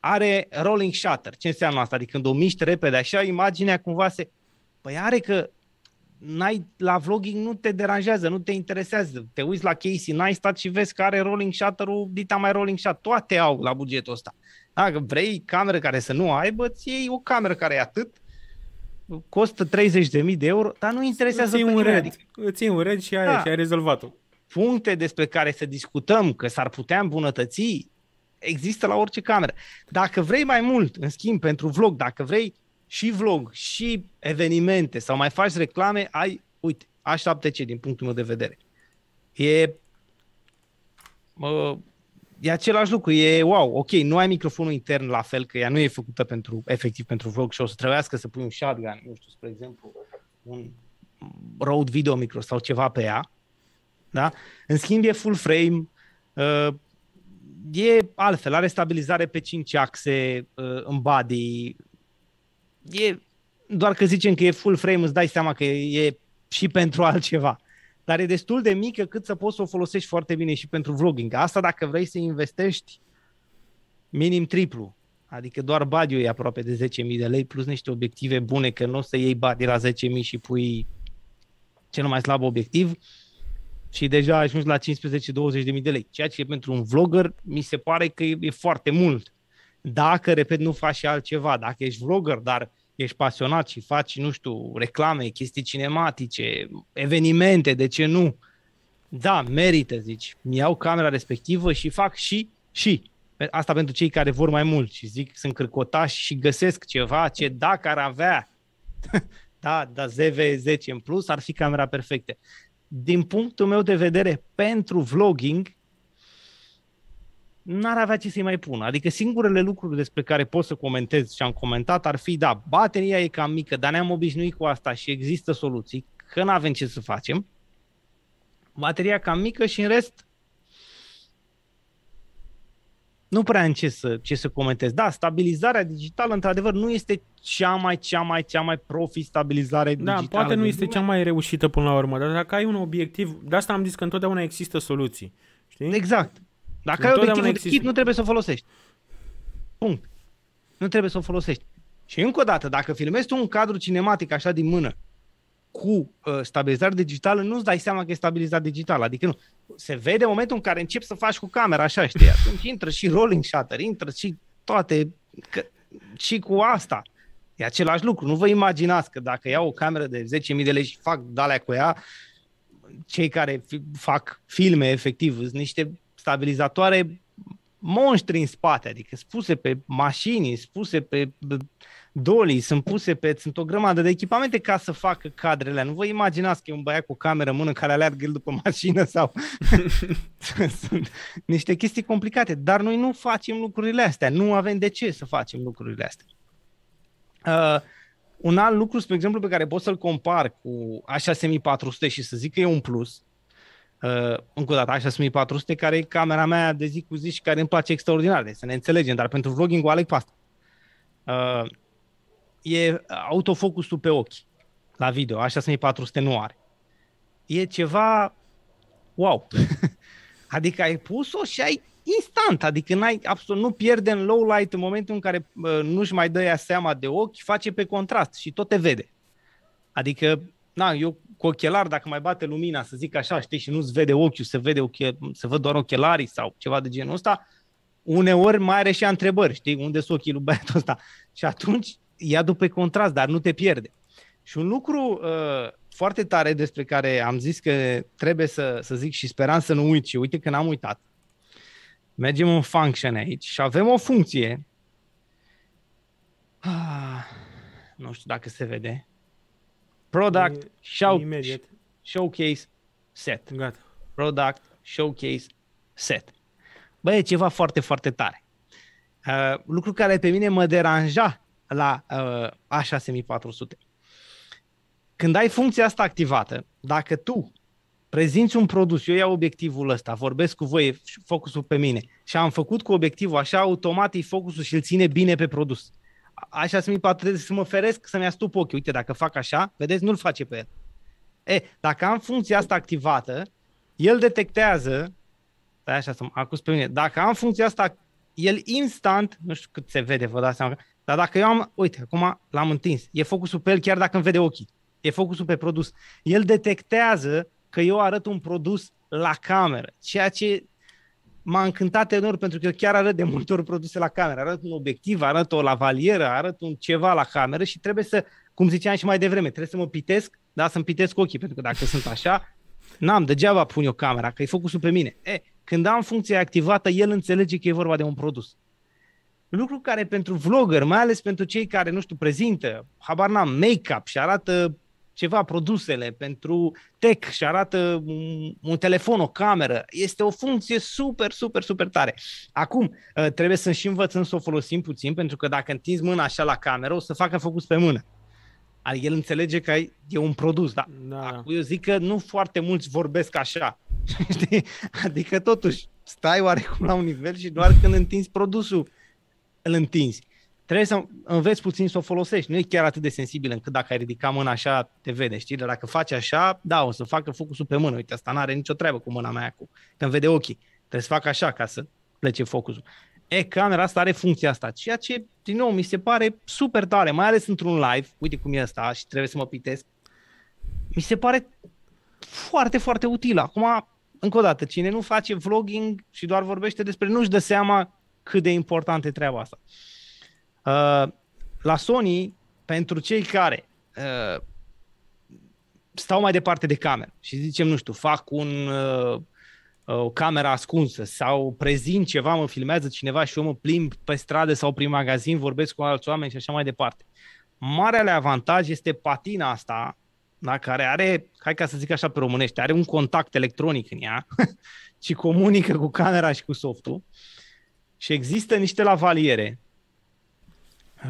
are rolling shutter. Ce înseamnă asta? Adică când o miști repede așa, imaginea cumva se... Păi are că n-ai, la vlogging nu te deranjează, nu te interesează. Te uiți la Casey n-ai stat și vezi că are rolling shutter-ul, dita mai rolling shutter. Toate au la bugetul ăsta. Dacă vrei cameră care să nu aibă, ți o cameră care e atât, costă 30.000 de euro, dar nu interesează îți nimeni. red. Adică. Îți iei un red și ai, da. și ai rezolvat-o. Puncte despre care să discutăm că s-ar putea îmbunătăți există la orice cameră. Dacă vrei mai mult, în schimb, pentru vlog, dacă vrei și vlog, și evenimente sau mai faci reclame, ai, uite, A7C din punctul meu de vedere. E mă, e același lucru, e wow, ok, nu ai microfonul intern la fel, că ea nu e făcută pentru, efectiv pentru vlog și o să trebuiască să pui un shotgun, nu știu, spre exemplu, un road video micro sau ceva pe ea, da? În schimb e full frame, uh, e altfel, are stabilizare pe 5 axe uh, în body, e, doar că zicem că e full frame, îți dai seama că e și pentru altceva dar e destul de mică cât să poți să o folosești foarte bine și pentru vlogging. Asta dacă vrei să investești minim triplu, adică doar badiul e aproape de 10.000 de lei plus niște obiective bune, că nu o să iei badi la 10.000 și pui cel mai slab obiectiv și deja ajungi la 15-20.000 de lei, ceea ce pentru un vlogger mi se pare că e, e foarte mult. Dacă, repet, nu faci și altceva, dacă ești vlogger, dar uh, ești pasionat și faci, nu știu, reclame, chestii cinematice, evenimente, de ce nu? Da, merită, zici. Mi-au camera respectivă și fac și, și. Asta pentru cei care vor mai mult și zic, sunt cârcotași și găsesc ceva ce dacă ar avea, da, da, ZV10 în plus, ar fi camera perfectă. Din punctul meu de vedere, pentru vlogging, n-ar avea ce să-i mai pună. Adică singurele lucruri despre care pot să comentez și am comentat ar fi, da, bateria e cam mică, dar ne-am obișnuit cu asta și există soluții, că nu avem ce să facem. Bateria cam mică și în rest nu prea am ce să, ce să comentez. Da, stabilizarea digitală, într-adevăr, nu este cea mai, cea mai, cea mai profi stabilizare da, digitală. Da, poate nu este cea mai reușită până la urmă, dar dacă ai un obiectiv, de asta am zis că întotdeauna există soluții. Știi? Exact. Dacă ai obiectivul kit, nu trebuie să o folosești. Punct. Nu trebuie să o folosești. Și încă o dată, dacă filmezi tu un cadru cinematic așa din mână, cu uh, stabilizare digitală, nu-ți dai seama că e stabilizat digital. Adică nu. Se vede momentul în care începi să faci cu camera, așa, știi? Atunci intră și rolling shutter, intră și toate, că, și cu asta. E același lucru. Nu vă imaginați că dacă iau o cameră de 10.000 de lei și fac dalea cu ea, cei care fi, fac filme, efectiv, sunt niște stabilizatoare monștri în spate, adică spuse pe mașini, spuse pe dolii, sunt puse pe, sunt o grămadă de echipamente ca să facă cadrele. Nu vă imaginați că e un băiat cu o cameră în mână care aleargă după mașină sau... sunt niște chestii complicate, dar noi nu facem lucrurile astea, nu avem de ce să facem lucrurile astea. Uh, un alt lucru, spre exemplu, pe care pot să-l compar cu A6400 și să zic că e un plus, uh, încă o dată, așa 1400, care e camera mea de zi cu zi și care îmi place extraordinar, de să ne înțelegem, dar pentru vlogging o aleg pe asta. Uh, e autofocusul pe ochi la video, așa 1400 nu are. E ceva wow. adică ai pus-o și ai instant, adică n-ai, absolut, nu pierde în low light în momentul în care uh, nu-și mai dă ea seama de ochi, face pe contrast și tot te vede. Adică, na, eu cu ochelari, dacă mai bate lumina, să zic așa, știi, și nu-ți vede ochiul, se, vede ochi, se văd doar ochelarii sau ceva de genul ăsta, uneori mai are și întrebări, știi, unde sunt ochii lui băiatul ăsta. Și atunci ia după contrast, dar nu te pierde. Și un lucru uh, foarte tare despre care am zis că trebuie să, să zic și speram să nu uit și uite că n-am uitat. Mergem în function aici și avem o funcție. Ah, nu știu dacă se vede. Product, show, imediat. showcase, set. Gata. Product, showcase, set. Bă, e ceva foarte, foarte tare. Uh, lucru care pe mine mă deranja la uh, A6400. Când ai funcția asta activată, dacă tu prezinți un produs, eu iau obiectivul ăsta, vorbesc cu voi, focusul pe mine și am făcut cu obiectivul așa, automat îi focusul și îl ține bine pe produs așa să-mi patrez, să mă feresc să-mi astup ochii. Uite, dacă fac așa, vedeți, nu-l face pe el. E, dacă am funcția asta activată, el detectează, stai așa să mă pe mine, dacă am funcția asta, el instant, nu știu cât se vede, vă dați seama, dar dacă eu am, uite, acum l-am întins, e focusul pe el chiar dacă îmi vede ochii, e focusul pe produs. El detectează că eu arăt un produs la cameră, ceea ce m-a încântat enorm pentru că eu chiar arăt de multe ori produse la cameră. Arăt un obiectiv, arăt o lavalieră, arăt un ceva la cameră și trebuie să, cum ziceam și mai devreme, trebuie să mă pitesc, da, să-mi pitesc ochii, pentru că dacă sunt așa, n-am, degeaba pun eu camera, că e focusul pe mine. E, când am funcția activată, el înțelege că e vorba de un produs. Lucru care pentru vlogger, mai ales pentru cei care, nu știu, prezintă, habar n-am, make-up și arată ceva produsele pentru tech și arată un, un telefon, o cameră. Este o funcție super, super, super tare. Acum, uh, trebuie să și învățăm să o folosim puțin, pentru că dacă întinzi mâna așa la cameră, o să facă focus pe mână. Adică el înțelege că e un produs, dar da. acum eu zic că nu foarte mulți vorbesc așa. Știi? Adică totuși, stai oarecum la un nivel și doar când întinzi produsul, îl întinzi trebuie să înveți puțin să o folosești. Nu e chiar atât de sensibil încât dacă ai ridica mâna așa, te vede, știi? Dar dacă faci așa, da, o să facă focusul pe mână. Uite, asta nu are nicio treabă cu mâna mea acum, când vede ochii. Trebuie să fac așa ca să plece focusul. E, camera asta are funcția asta, ceea ce, din nou, mi se pare super tare, mai ales într-un live, uite cum e asta și trebuie să mă pitesc, mi se pare foarte, foarte utilă. Acum, încă o dată, cine nu face vlogging și doar vorbește despre, nu-și dă seama cât de importantă e treaba asta. Uh, la Sony, pentru cei care uh, stau mai departe de cameră și zicem, nu știu, fac un, uh, o cameră ascunsă sau prezint ceva, mă filmează cineva și eu mă plimb pe stradă sau prin magazin, vorbesc cu alți oameni și așa mai departe. Marele avantaj este patina asta, da, care are, hai ca să zic așa pe românește, are un contact electronic în ea și comunică cu camera și cu softul. Și există niște lavaliere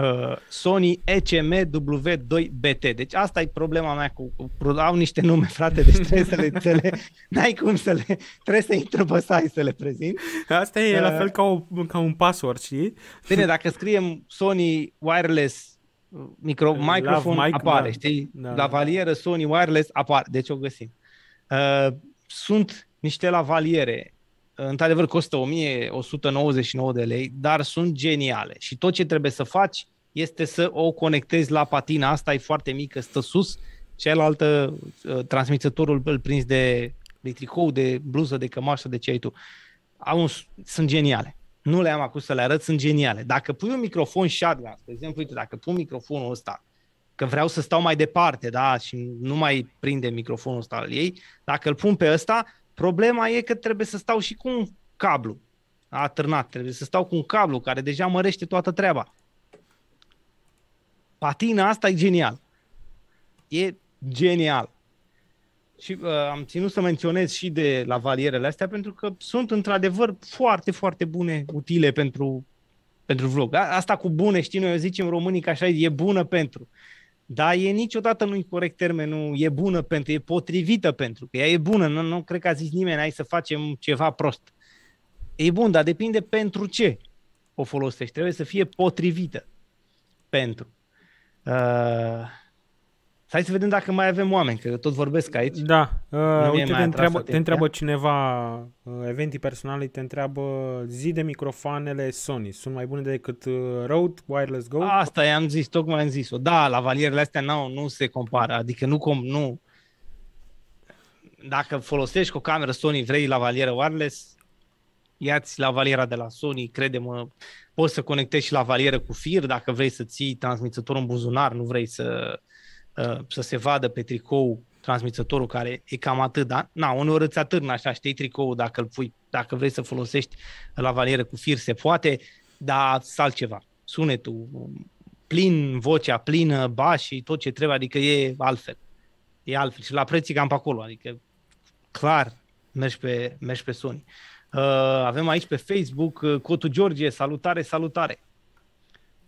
Uh, Sony ECMW2BT. Deci asta e problema mea cu... Au niște nume, frate, deci trebuie să le... înțeleg. n-ai cum să le... Trebuie să intru pe site să le prezint. Asta e uh, la fel ca, o, ca un password, știi? Bine, dacă scriem Sony Wireless uh, micro, microphone mic, apare, da, știi? Da. La valieră Sony Wireless apare, deci o găsim. Uh, sunt niște lavaliere într-adevăr costă 1199 de lei, dar sunt geniale și tot ce trebuie să faci este să o conectezi la patina asta, e foarte mică, stă sus, cealaltă, uh, transmițătorul îl prins de, de tricou, de bluză, de cămașă, de ce ai tu. Au un, sunt geniale. Nu le am acum să le arăt, sunt geniale. Dacă pui un microfon shotgun, de exemplu, uite, dacă pun microfonul ăsta, că vreau să stau mai departe, da, și nu mai prinde microfonul ăsta al ei, dacă îl pun pe ăsta, Problema e că trebuie să stau și cu un cablu atârnat, trebuie să stau cu un cablu care deja mărește toată treaba. Patina asta e genial. E genial. Și uh, am ținut să menționez și de la valierele astea pentru că sunt într-adevăr foarte, foarte bune, utile pentru, pentru vlog. A, asta cu bune, știi, noi o zicem românii că așa e bună pentru. Uh, dar e niciodată nu-i corect termenul, e bună pentru, e potrivită pentru, că ea e bună, nu, nu cred că a zis nimeni, hai să facem ceva prost. E bun, dar depinde pentru ce o folosești. Trebuie să fie potrivită pentru. Uh, hai să vedem dacă mai avem oameni, că tot vorbesc aici. Da, uh, uite, te întreabă, te întreabă cineva, uh, eventii personale, te întreabă zi de microfoanele Sony, sunt mai bune decât uh, Rode, Wireless Go? Asta i-am zis, tocmai am zis-o. Da, la valierele astea nu, nu se compară, adică nu, com, nu. Dacă folosești o cameră Sony, vrei la valieră wireless, ia-ți la valiera de la Sony, crede-mă, poți să conectezi și la valieră cu fir dacă vrei să ții transmițătorul în buzunar, nu vrei să Uh, să se vadă pe tricou transmițătorul care e cam atât, da? Na, uneori îți atârnă așa, știi, tricoul dacă îl pui, dacă vrei să folosești la valieră cu fir, se poate, dar altceva. Sunetul plin, vocea plină, și tot ce trebuie, adică e altfel. E altfel și la preții cam pe acolo, adică clar mergi pe, mergi pe Sony. Uh, avem aici pe Facebook uh, Cotu George, salutare, salutare.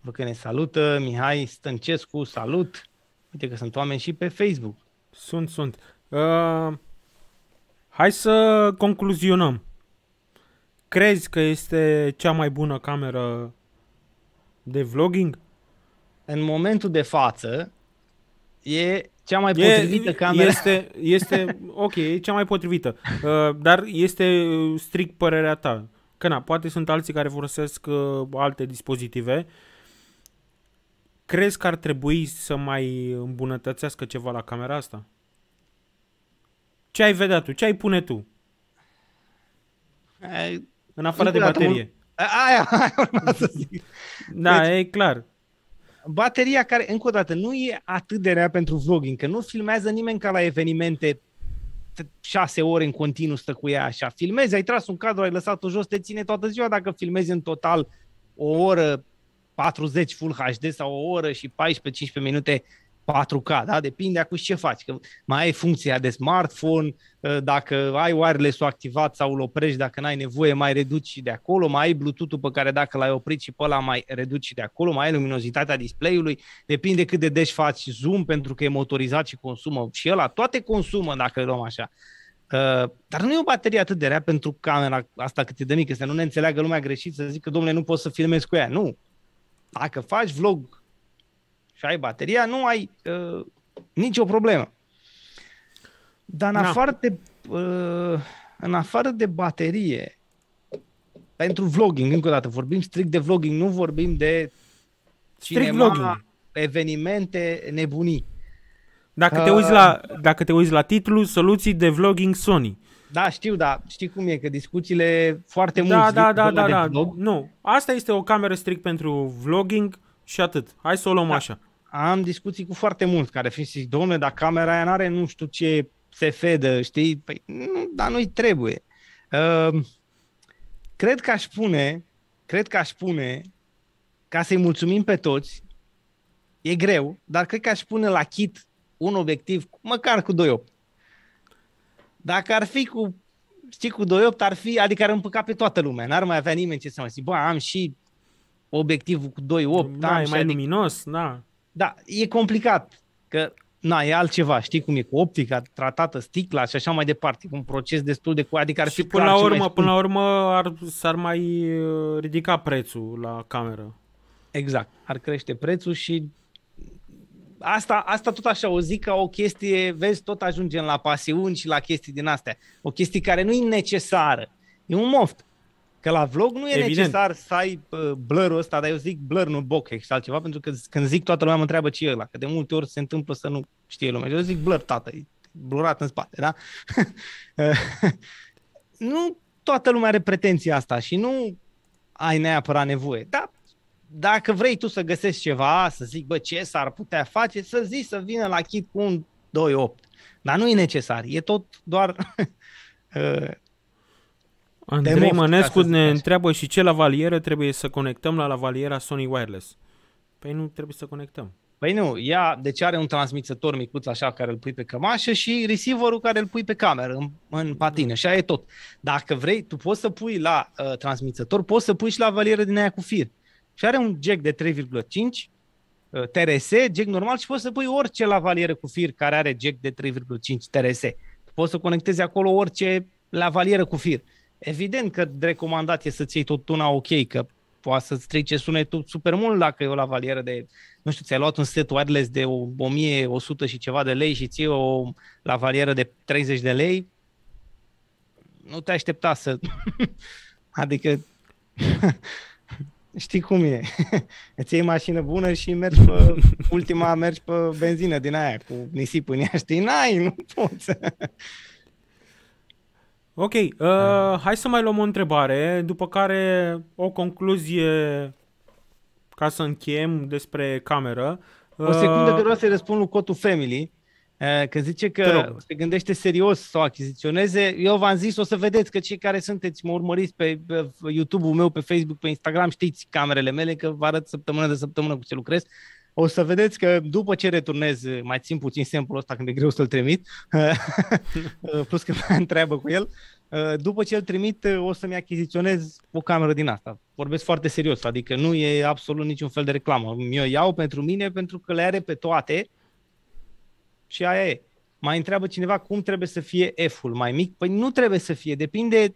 Vă că ne salută, Mihai Stăncescu, salut. Uite că sunt oameni și pe Facebook. Sunt, sunt. Uh, hai să concluzionăm. Crezi că este cea mai bună cameră de vlogging? În momentul de față e cea mai potrivită e, cameră. Este, este, ok, e cea mai potrivită. Uh, dar este uh, strict părerea ta. Că na, poate sunt alții care folosesc uh, alte dispozitive. Uh, Crezi că ar trebui să mai îmbunătățească ceva la camera asta? Ce ai vedea tu? Ce ai pune tu? E, în afară de baterie. Aia, aia urma să zic. Da, deci, e clar. Bateria care, încă o dată, nu e atât de rea pentru vlogging, că nu filmează nimeni ca la evenimente șase ore în continuu stă cu ea așa. Filmezi, ai tras un cadru, ai lăsat-o jos, te ține toată ziua dacă filmezi în total o oră, 40 Full HD sau o oră și 14-15 minute 4K, da? Depinde acum ce faci. Că mai ai funcția de smartphone, ă, dacă ai wireless-ul activat sau îl oprești, dacă n-ai nevoie, mai reduci și de acolo, mai ai Bluetooth-ul pe care dacă l-ai oprit și pe ăla mai reduci și de acolo, mai ai luminozitatea display-ului, depinde cât de des faci zoom pentru că e motorizat și consumă și ăla, toate consumă dacă luăm așa. Uh, dar nu e o baterie atât de rea pentru camera asta cât e de mică, să nu ne înțeleagă lumea greșit să că domnule, nu poți să filmezi cu ea. Nu, dacă faci vlog și ai bateria, nu ai uh, nicio problemă. Dar în da. afară, de, uh, în afară de baterie, pentru vlogging, încă o dată, vorbim strict de vlogging, nu vorbim de strict cinema, vlogging. evenimente, nebunii. Dacă, uh, te uiți la, dacă te uiți la titlu, soluții de vlogging Sony. Da, știu, dar știi cum e, că discuțiile foarte da, Da, da, da, da, vlog. nu. Asta este o cameră strict pentru vlogging și atât. Hai să o luăm da. așa. Am discuții cu foarte mulți care fi zic, domne, dar camera aia n-are nu știu ce se fedă, știi? Păi, nu, dar nu-i trebuie. Uh, cred că aș spune, cred că aș spune, ca să-i mulțumim pe toți, e greu, dar cred că aș pune la kit un obiectiv, măcar cu 2.8. Dacă ar fi cu, știi, cu 2.8 ar fi, adică ar împăca pe toată lumea, n-ar mai avea nimeni ce să mai zic, bă, am și obiectivul cu 2.8. Da, e mai adic... luminos, da. Da, e complicat, că na, e altceva, știi cum e cu optica, tratată, sticla și așa mai departe, un proces destul de... Adică ar fi până la urmă, până la urmă ar, s-ar mai uh, ridica prețul la cameră. Exact, ar crește prețul și asta, asta tot așa o zic ca o chestie, vezi, tot ajungem la pasiuni și la chestii din astea. O chestie care nu e necesară. E un moft. Că la vlog nu e Evident. necesar să ai blurul ăsta, dar eu zic blur, nu bokeh sau altceva, pentru că când zic toată lumea mă întreabă ce e ăla, că de multe ori se întâmplă să nu știe lumea. Eu zic blur, tată, e blurat în spate, da? nu toată lumea are pretenția asta și nu ai neapărat nevoie, dar dacă vrei tu să găsești ceva, să zic, bă, ce s-ar putea face, să zici să vină la chip cu un 2-8. Dar nu e necesar, e tot doar... Uh, Andrei moft, Mănescu ne întreabă și ce lavalieră trebuie să conectăm la lavaliera Sony Wireless. Păi nu trebuie să conectăm. Păi nu, ea deci are un transmițător micuț așa care îl pui pe cămașă și receiverul care îl pui pe cameră, în, în patină și aia e tot. Dacă vrei, tu poți să pui la uh, transmițător, poți să pui și la valieră din aia cu fir și are un jack de 3,5 uh, TRS, jack normal și poți să pui orice lavalieră cu fir care are jack de 3,5 TRS. Poți să conectezi acolo orice lavalieră cu fir. Evident că recomandat e să-ți iei tot una ok, că poate să-ți strice sunetul super mult dacă e o lavalieră de, nu știu, ți-ai luat un set wireless de 1100 și ceva de lei și ți o lavalieră de 30 de lei, nu te aștepta să... adică știi cum e. Îți iei mașină bună și mergi pe, ultima mergi pe benzină din aia, cu nisip în ea, știi? N-ai, nu poți. ok, uh, da. hai să mai luăm o întrebare, după care o concluzie ca să încheiem despre cameră. Uh, o secundă uh, că vreau să-i răspund lui Cotu Family. Eh, că zice că se gândește serios să o achiziționeze. Eu v-am zis, o să vedeți că cei care sunteți, mă urmăriți pe YouTube-ul meu, pe Facebook, pe Instagram, știți camerele mele, că vă arăt săptămână de săptămână cu ce lucrez. O să vedeți că după ce returnez, mai țin puțin sample ăsta când e greu să-l trimit, eh, plus că mă întreabă cu el, eh, după ce îl trimit, o să-mi achiziționez o cameră din asta. Vorbesc foarte serios, adică nu e absolut niciun fel de reclamă. Eu iau pentru mine pentru că le are pe toate și aia e. Mai întreabă cineva cum trebuie să fie F-ul mai mic? Păi nu trebuie să fie, depinde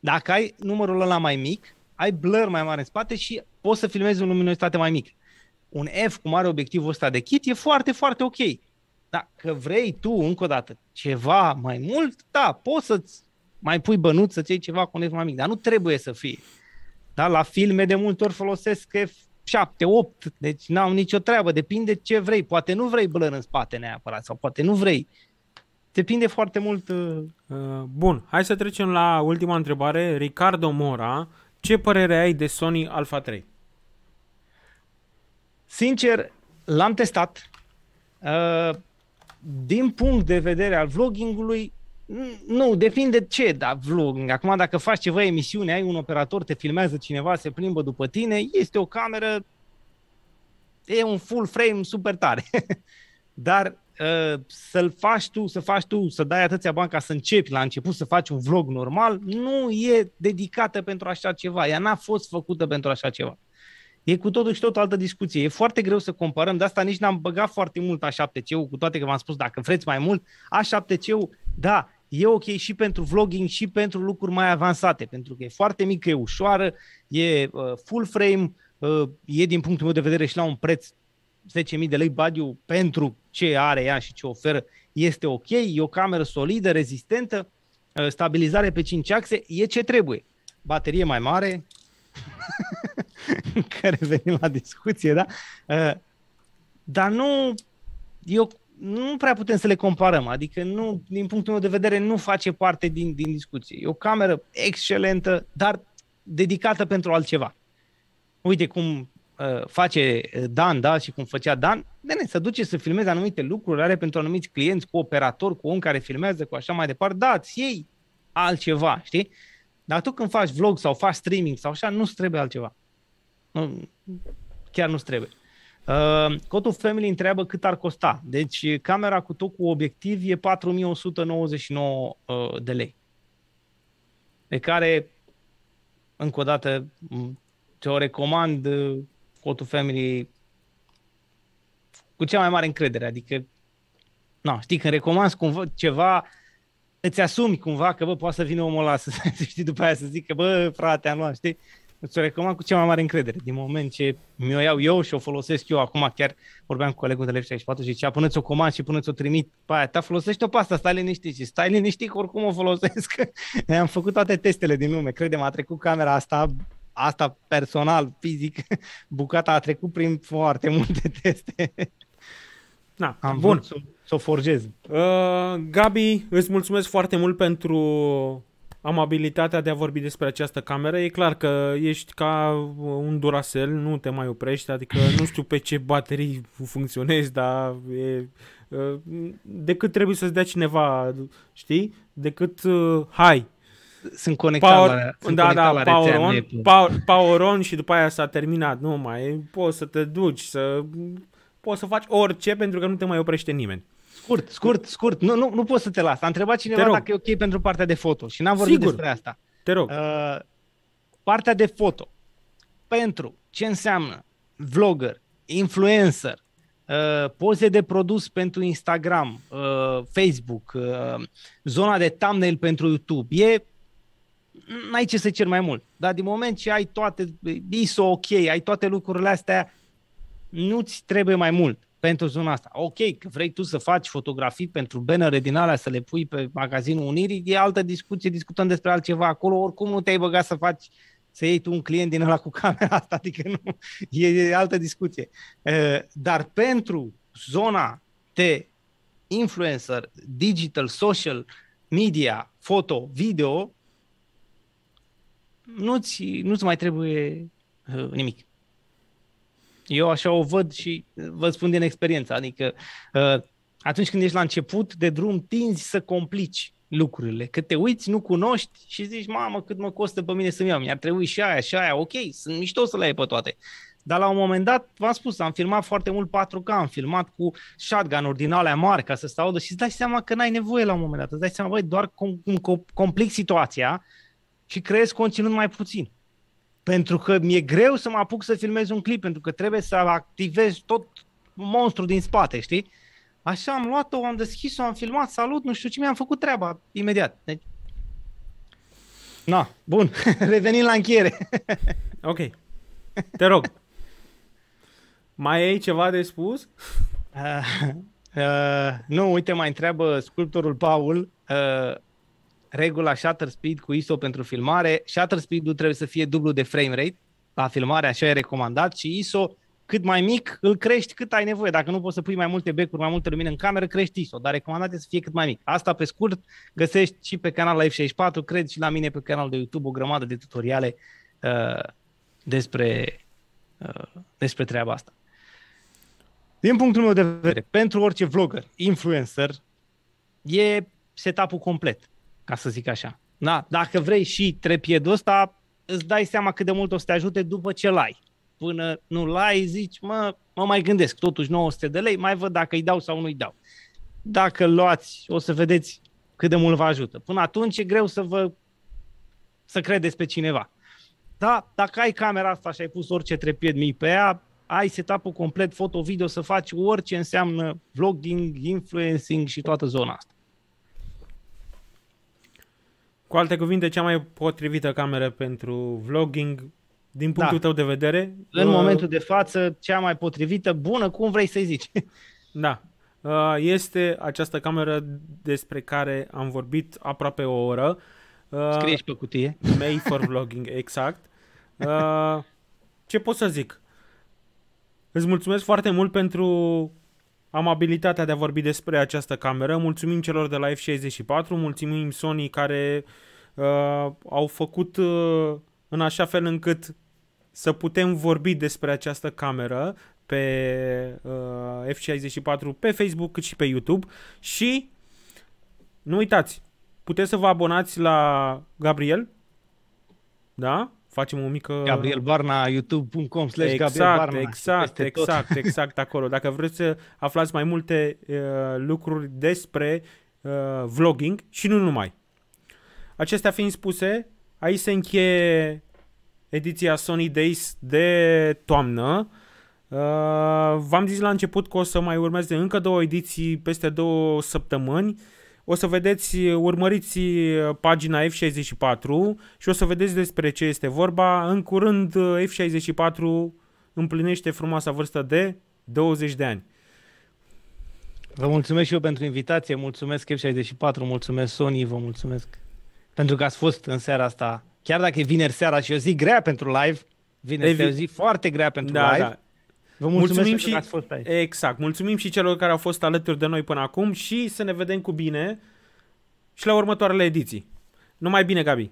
dacă ai numărul ăla mai mic, ai blur mai mare în spate și poți să filmezi o luminositate mai mică. Un F cu mare obiectivul ăsta de kit e foarte, foarte ok. Dacă vrei tu, încă o dată, ceva mai mult, da, poți să-ți mai pui bănuț să-ți iei ceva cu un F mai mic, dar nu trebuie să fie. Da? La filme de multe ori folosesc F 7, 8, deci n-au nicio treabă, depinde ce vrei. Poate nu vrei blăr în spate neapărat sau poate nu vrei. Depinde foarte mult. Uh, uh, bun, hai să trecem la ultima întrebare. Ricardo Mora, ce părere ai de Sony Alpha 3? Sincer, l-am testat. Uh, din punct de vedere al vloggingului, nu, depinde ce, da, vlog. Acum, dacă faci ceva emisiune, ai un operator, te filmează cineva, se plimbă după tine, este o cameră, e un full frame super tare. Dar uh, să-l faci tu, să faci tu, să dai atâția bani ca să începi la început să faci un vlog normal, nu e dedicată pentru așa ceva. Ea n-a fost făcută pentru așa ceva. E cu totul și tot o altă discuție. E foarte greu să comparăm, de asta nici n-am băgat foarte mult A7C-ul, cu toate că v-am spus, dacă vreți mai mult, A7C-ul, da, e ok și pentru vlogging și pentru lucruri mai avansate, pentru că e foarte mică, e ușoară, e uh, full frame, uh, e din punctul meu de vedere și la un preț 10.000 de lei badiu pentru ce are ea și ce oferă, este ok, e o cameră solidă, rezistentă, uh, stabilizare pe 5 axe, e ce trebuie. Baterie mai mare, care venim la discuție, da? Uh, dar nu, eu nu prea putem să le comparăm, adică nu, din punctul meu de vedere nu face parte din, din discuție. E o cameră excelentă, dar dedicată pentru altceva. Uite cum uh, face Dan, da, și cum făcea Dan, ne să duce să filmeze anumite lucruri, are pentru anumiți clienți, cu operator, cu om care filmează, cu așa mai departe, da, îți iei altceva, știi? Dar tu când faci vlog sau faci streaming sau așa, nu-ți trebuie altceva. Nu, chiar nu-ți trebuie. Uh, Cotul Family întreabă cât ar costa. Deci uh, camera cu tot cu obiectiv e 4199 uh, de lei. Pe care, încă o dată, te-o recomand Cotul Family cu cea mai mare încredere. Adică, na, știi, când recomanzi cumva ceva, îți asumi cumva că, bă, poate să vină omul ăla să, știi, după aia să zică, bă, frate, am luat, știi? îți o recomand cu cea mai mare încredere. Din moment ce mi-o iau eu și o folosesc eu acum, chiar vorbeam cu colegul de la 64 și zicea, până ți-o comand și până ți-o trimit pe aia ta, folosește-o pe asta, stai liniștit. Și stai liniștit că oricum o folosesc. Am făcut toate testele din lume, credem, a trecut camera asta asta personal, fizic, bucata a trecut prin foarte multe teste. Na, Am bun. Să, o forjez. Uh, Gabi, îți mulțumesc foarte mult pentru amabilitatea de a vorbi despre această cameră. E clar că ești ca un Duracell, nu te mai oprești, adică nu știu pe ce baterii funcționezi, dar e, decât trebuie să-ți dea cineva, știi, decât hai. Sunt conectat power, la, sunt da, da, la power on, power, power on și după aia s-a terminat, nu mai, poți să te duci, să poți să faci orice pentru că nu te mai oprește nimeni. Scurt, scurt, scurt. Nu, nu, nu pot să te las. A întrebat cineva dacă e ok pentru partea de foto și n-am vorbit Sigur. despre asta. Te rog. Uh, partea de foto. Pentru ce înseamnă vlogger, influencer, Uh, poze de produs pentru Instagram, uh, Facebook, uh, zona de thumbnail pentru YouTube. E n-ai ce să cer mai mult. Dar din moment ce ai toate ISO ok, ai toate lucrurile astea, nu-ți trebuie mai mult pentru zona asta. Ok, că vrei tu să faci fotografii pentru bannere din alea, să le pui pe magazinul Unirii, e altă discuție, discutăm despre altceva acolo, oricum nu te-ai băgat să faci să iei tu un client din ăla cu camera asta, adică nu, e, e altă discuție. Dar pentru zona de influencer, digital, social, media, foto, video, nu-ți, nu-ți mai trebuie uh, nimic. Eu așa o văd și vă spun din experiență, adică uh, atunci când ești la început de drum, tinzi să complici lucrurile. Că te uiți, nu cunoști și zici, mamă, cât mă costă pe mine să-mi iau, mi-ar trebui și aia, și aia, ok, sunt mișto să le ai pe toate. Dar la un moment dat, v-am spus, am filmat foarte mult 4K, am filmat cu shotgun-uri din alea mari ca să staudă și îți dai seama că n-ai nevoie la un moment dat. Îți dai seama, băi, doar cum, cum complic situația și creezi conținut mai puțin. Pentru că mi-e greu să mă apuc să filmez un clip, pentru că trebuie să activez tot monstru din spate, știi? Așa am luat-o, am deschis-o, am filmat, salut, nu știu ce, mi-am făcut treaba imediat. Deci... Na, bun, revenim la închiere. ok, te rog. Mai ai ceva de spus? Uh, uh, nu, uite, mai întreabă sculptorul Paul, uh, regula shutter speed cu ISO pentru filmare. Shutter speed-ul trebuie să fie dublu de frame rate la filmare, așa e recomandat, și ISO cât mai mic, îl crești cât ai nevoie. Dacă nu poți să pui mai multe becuri, mai multe lumini în cameră, crești ISO, dar recomandat e să fie cât mai mic. Asta pe scurt găsești și pe canalul la F64, cred și la mine pe canalul de YouTube o grămadă de tutoriale uh, despre, uh, despre treaba asta. Din punctul meu de vedere, pentru orice vlogger, influencer, e setup-ul complet ca să zic așa. Da, dacă vrei și trepiedul ăsta, îți dai seama cât de mult o să te ajute după ce l-ai. Până nu l-ai, zici, mă, mă mai gândesc, totuși 900 de lei, mai văd dacă îi dau sau nu îi dau. Dacă luați, o să vedeți cât de mult vă ajută. Până atunci e greu să vă să credeți pe cineva. Da, dacă ai camera asta și ai pus orice trepied mic pe ea, ai setup-ul complet foto-video să faci orice înseamnă vlogging, influencing și toată zona asta. Cu alte cuvinte, cea mai potrivită cameră pentru vlogging, din da. punctul da. tău de vedere? În uh, momentul de față, cea mai potrivită, bună, cum vrei să-i zici. Da. Uh, este această cameră despre care am vorbit aproape o oră. Uh, Scrie și pe cutie. Made for vlogging, exact. Uh, ce pot să zic? Îți mulțumesc foarte mult pentru am abilitatea de a vorbi despre această cameră. Mulțumim celor de la F64, mulțumim Sony care uh, au făcut uh, în așa fel încât să putem vorbi despre această cameră pe uh, F64, pe Facebook, cât și pe YouTube. Și nu uitați, puteți să vă abonați la Gabriel, da? facem o mică... Gabriel Barna, youtube.com slash exact, Gabriel Barna. Exact, exact, tot. Exact, exact acolo. Dacă vreți să aflați mai multe uh, lucruri despre uh, vlogging și nu numai. Acestea fiind spuse, aici se încheie ediția Sony Days de toamnă. Uh, v-am zis la început că o să mai urmeze încă două ediții peste două săptămâni. Uh, o să vedeți, urmăriți pagina F64 și o să vedeți despre ce este vorba. În curând F64 împlinește frumoasa vârstă de 20 de ani. Vă mulțumesc și eu pentru invitație, mulțumesc F64, mulțumesc Sony, vă mulțumesc pentru că ați fost în seara asta. Chiar dacă e vineri seara și o zi grea pentru live, vineri e vi- o zi foarte grea pentru da, live. Da. Vă mulțumim mulțumim și, că ați fost aici. Exact, mulțumim și celor care au fost alături de noi până acum și să ne vedem cu bine și la următoarele ediții. Numai bine, Gabi!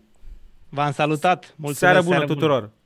V-am salutat! Mulțumesc, seară bună seară tuturor! Bună.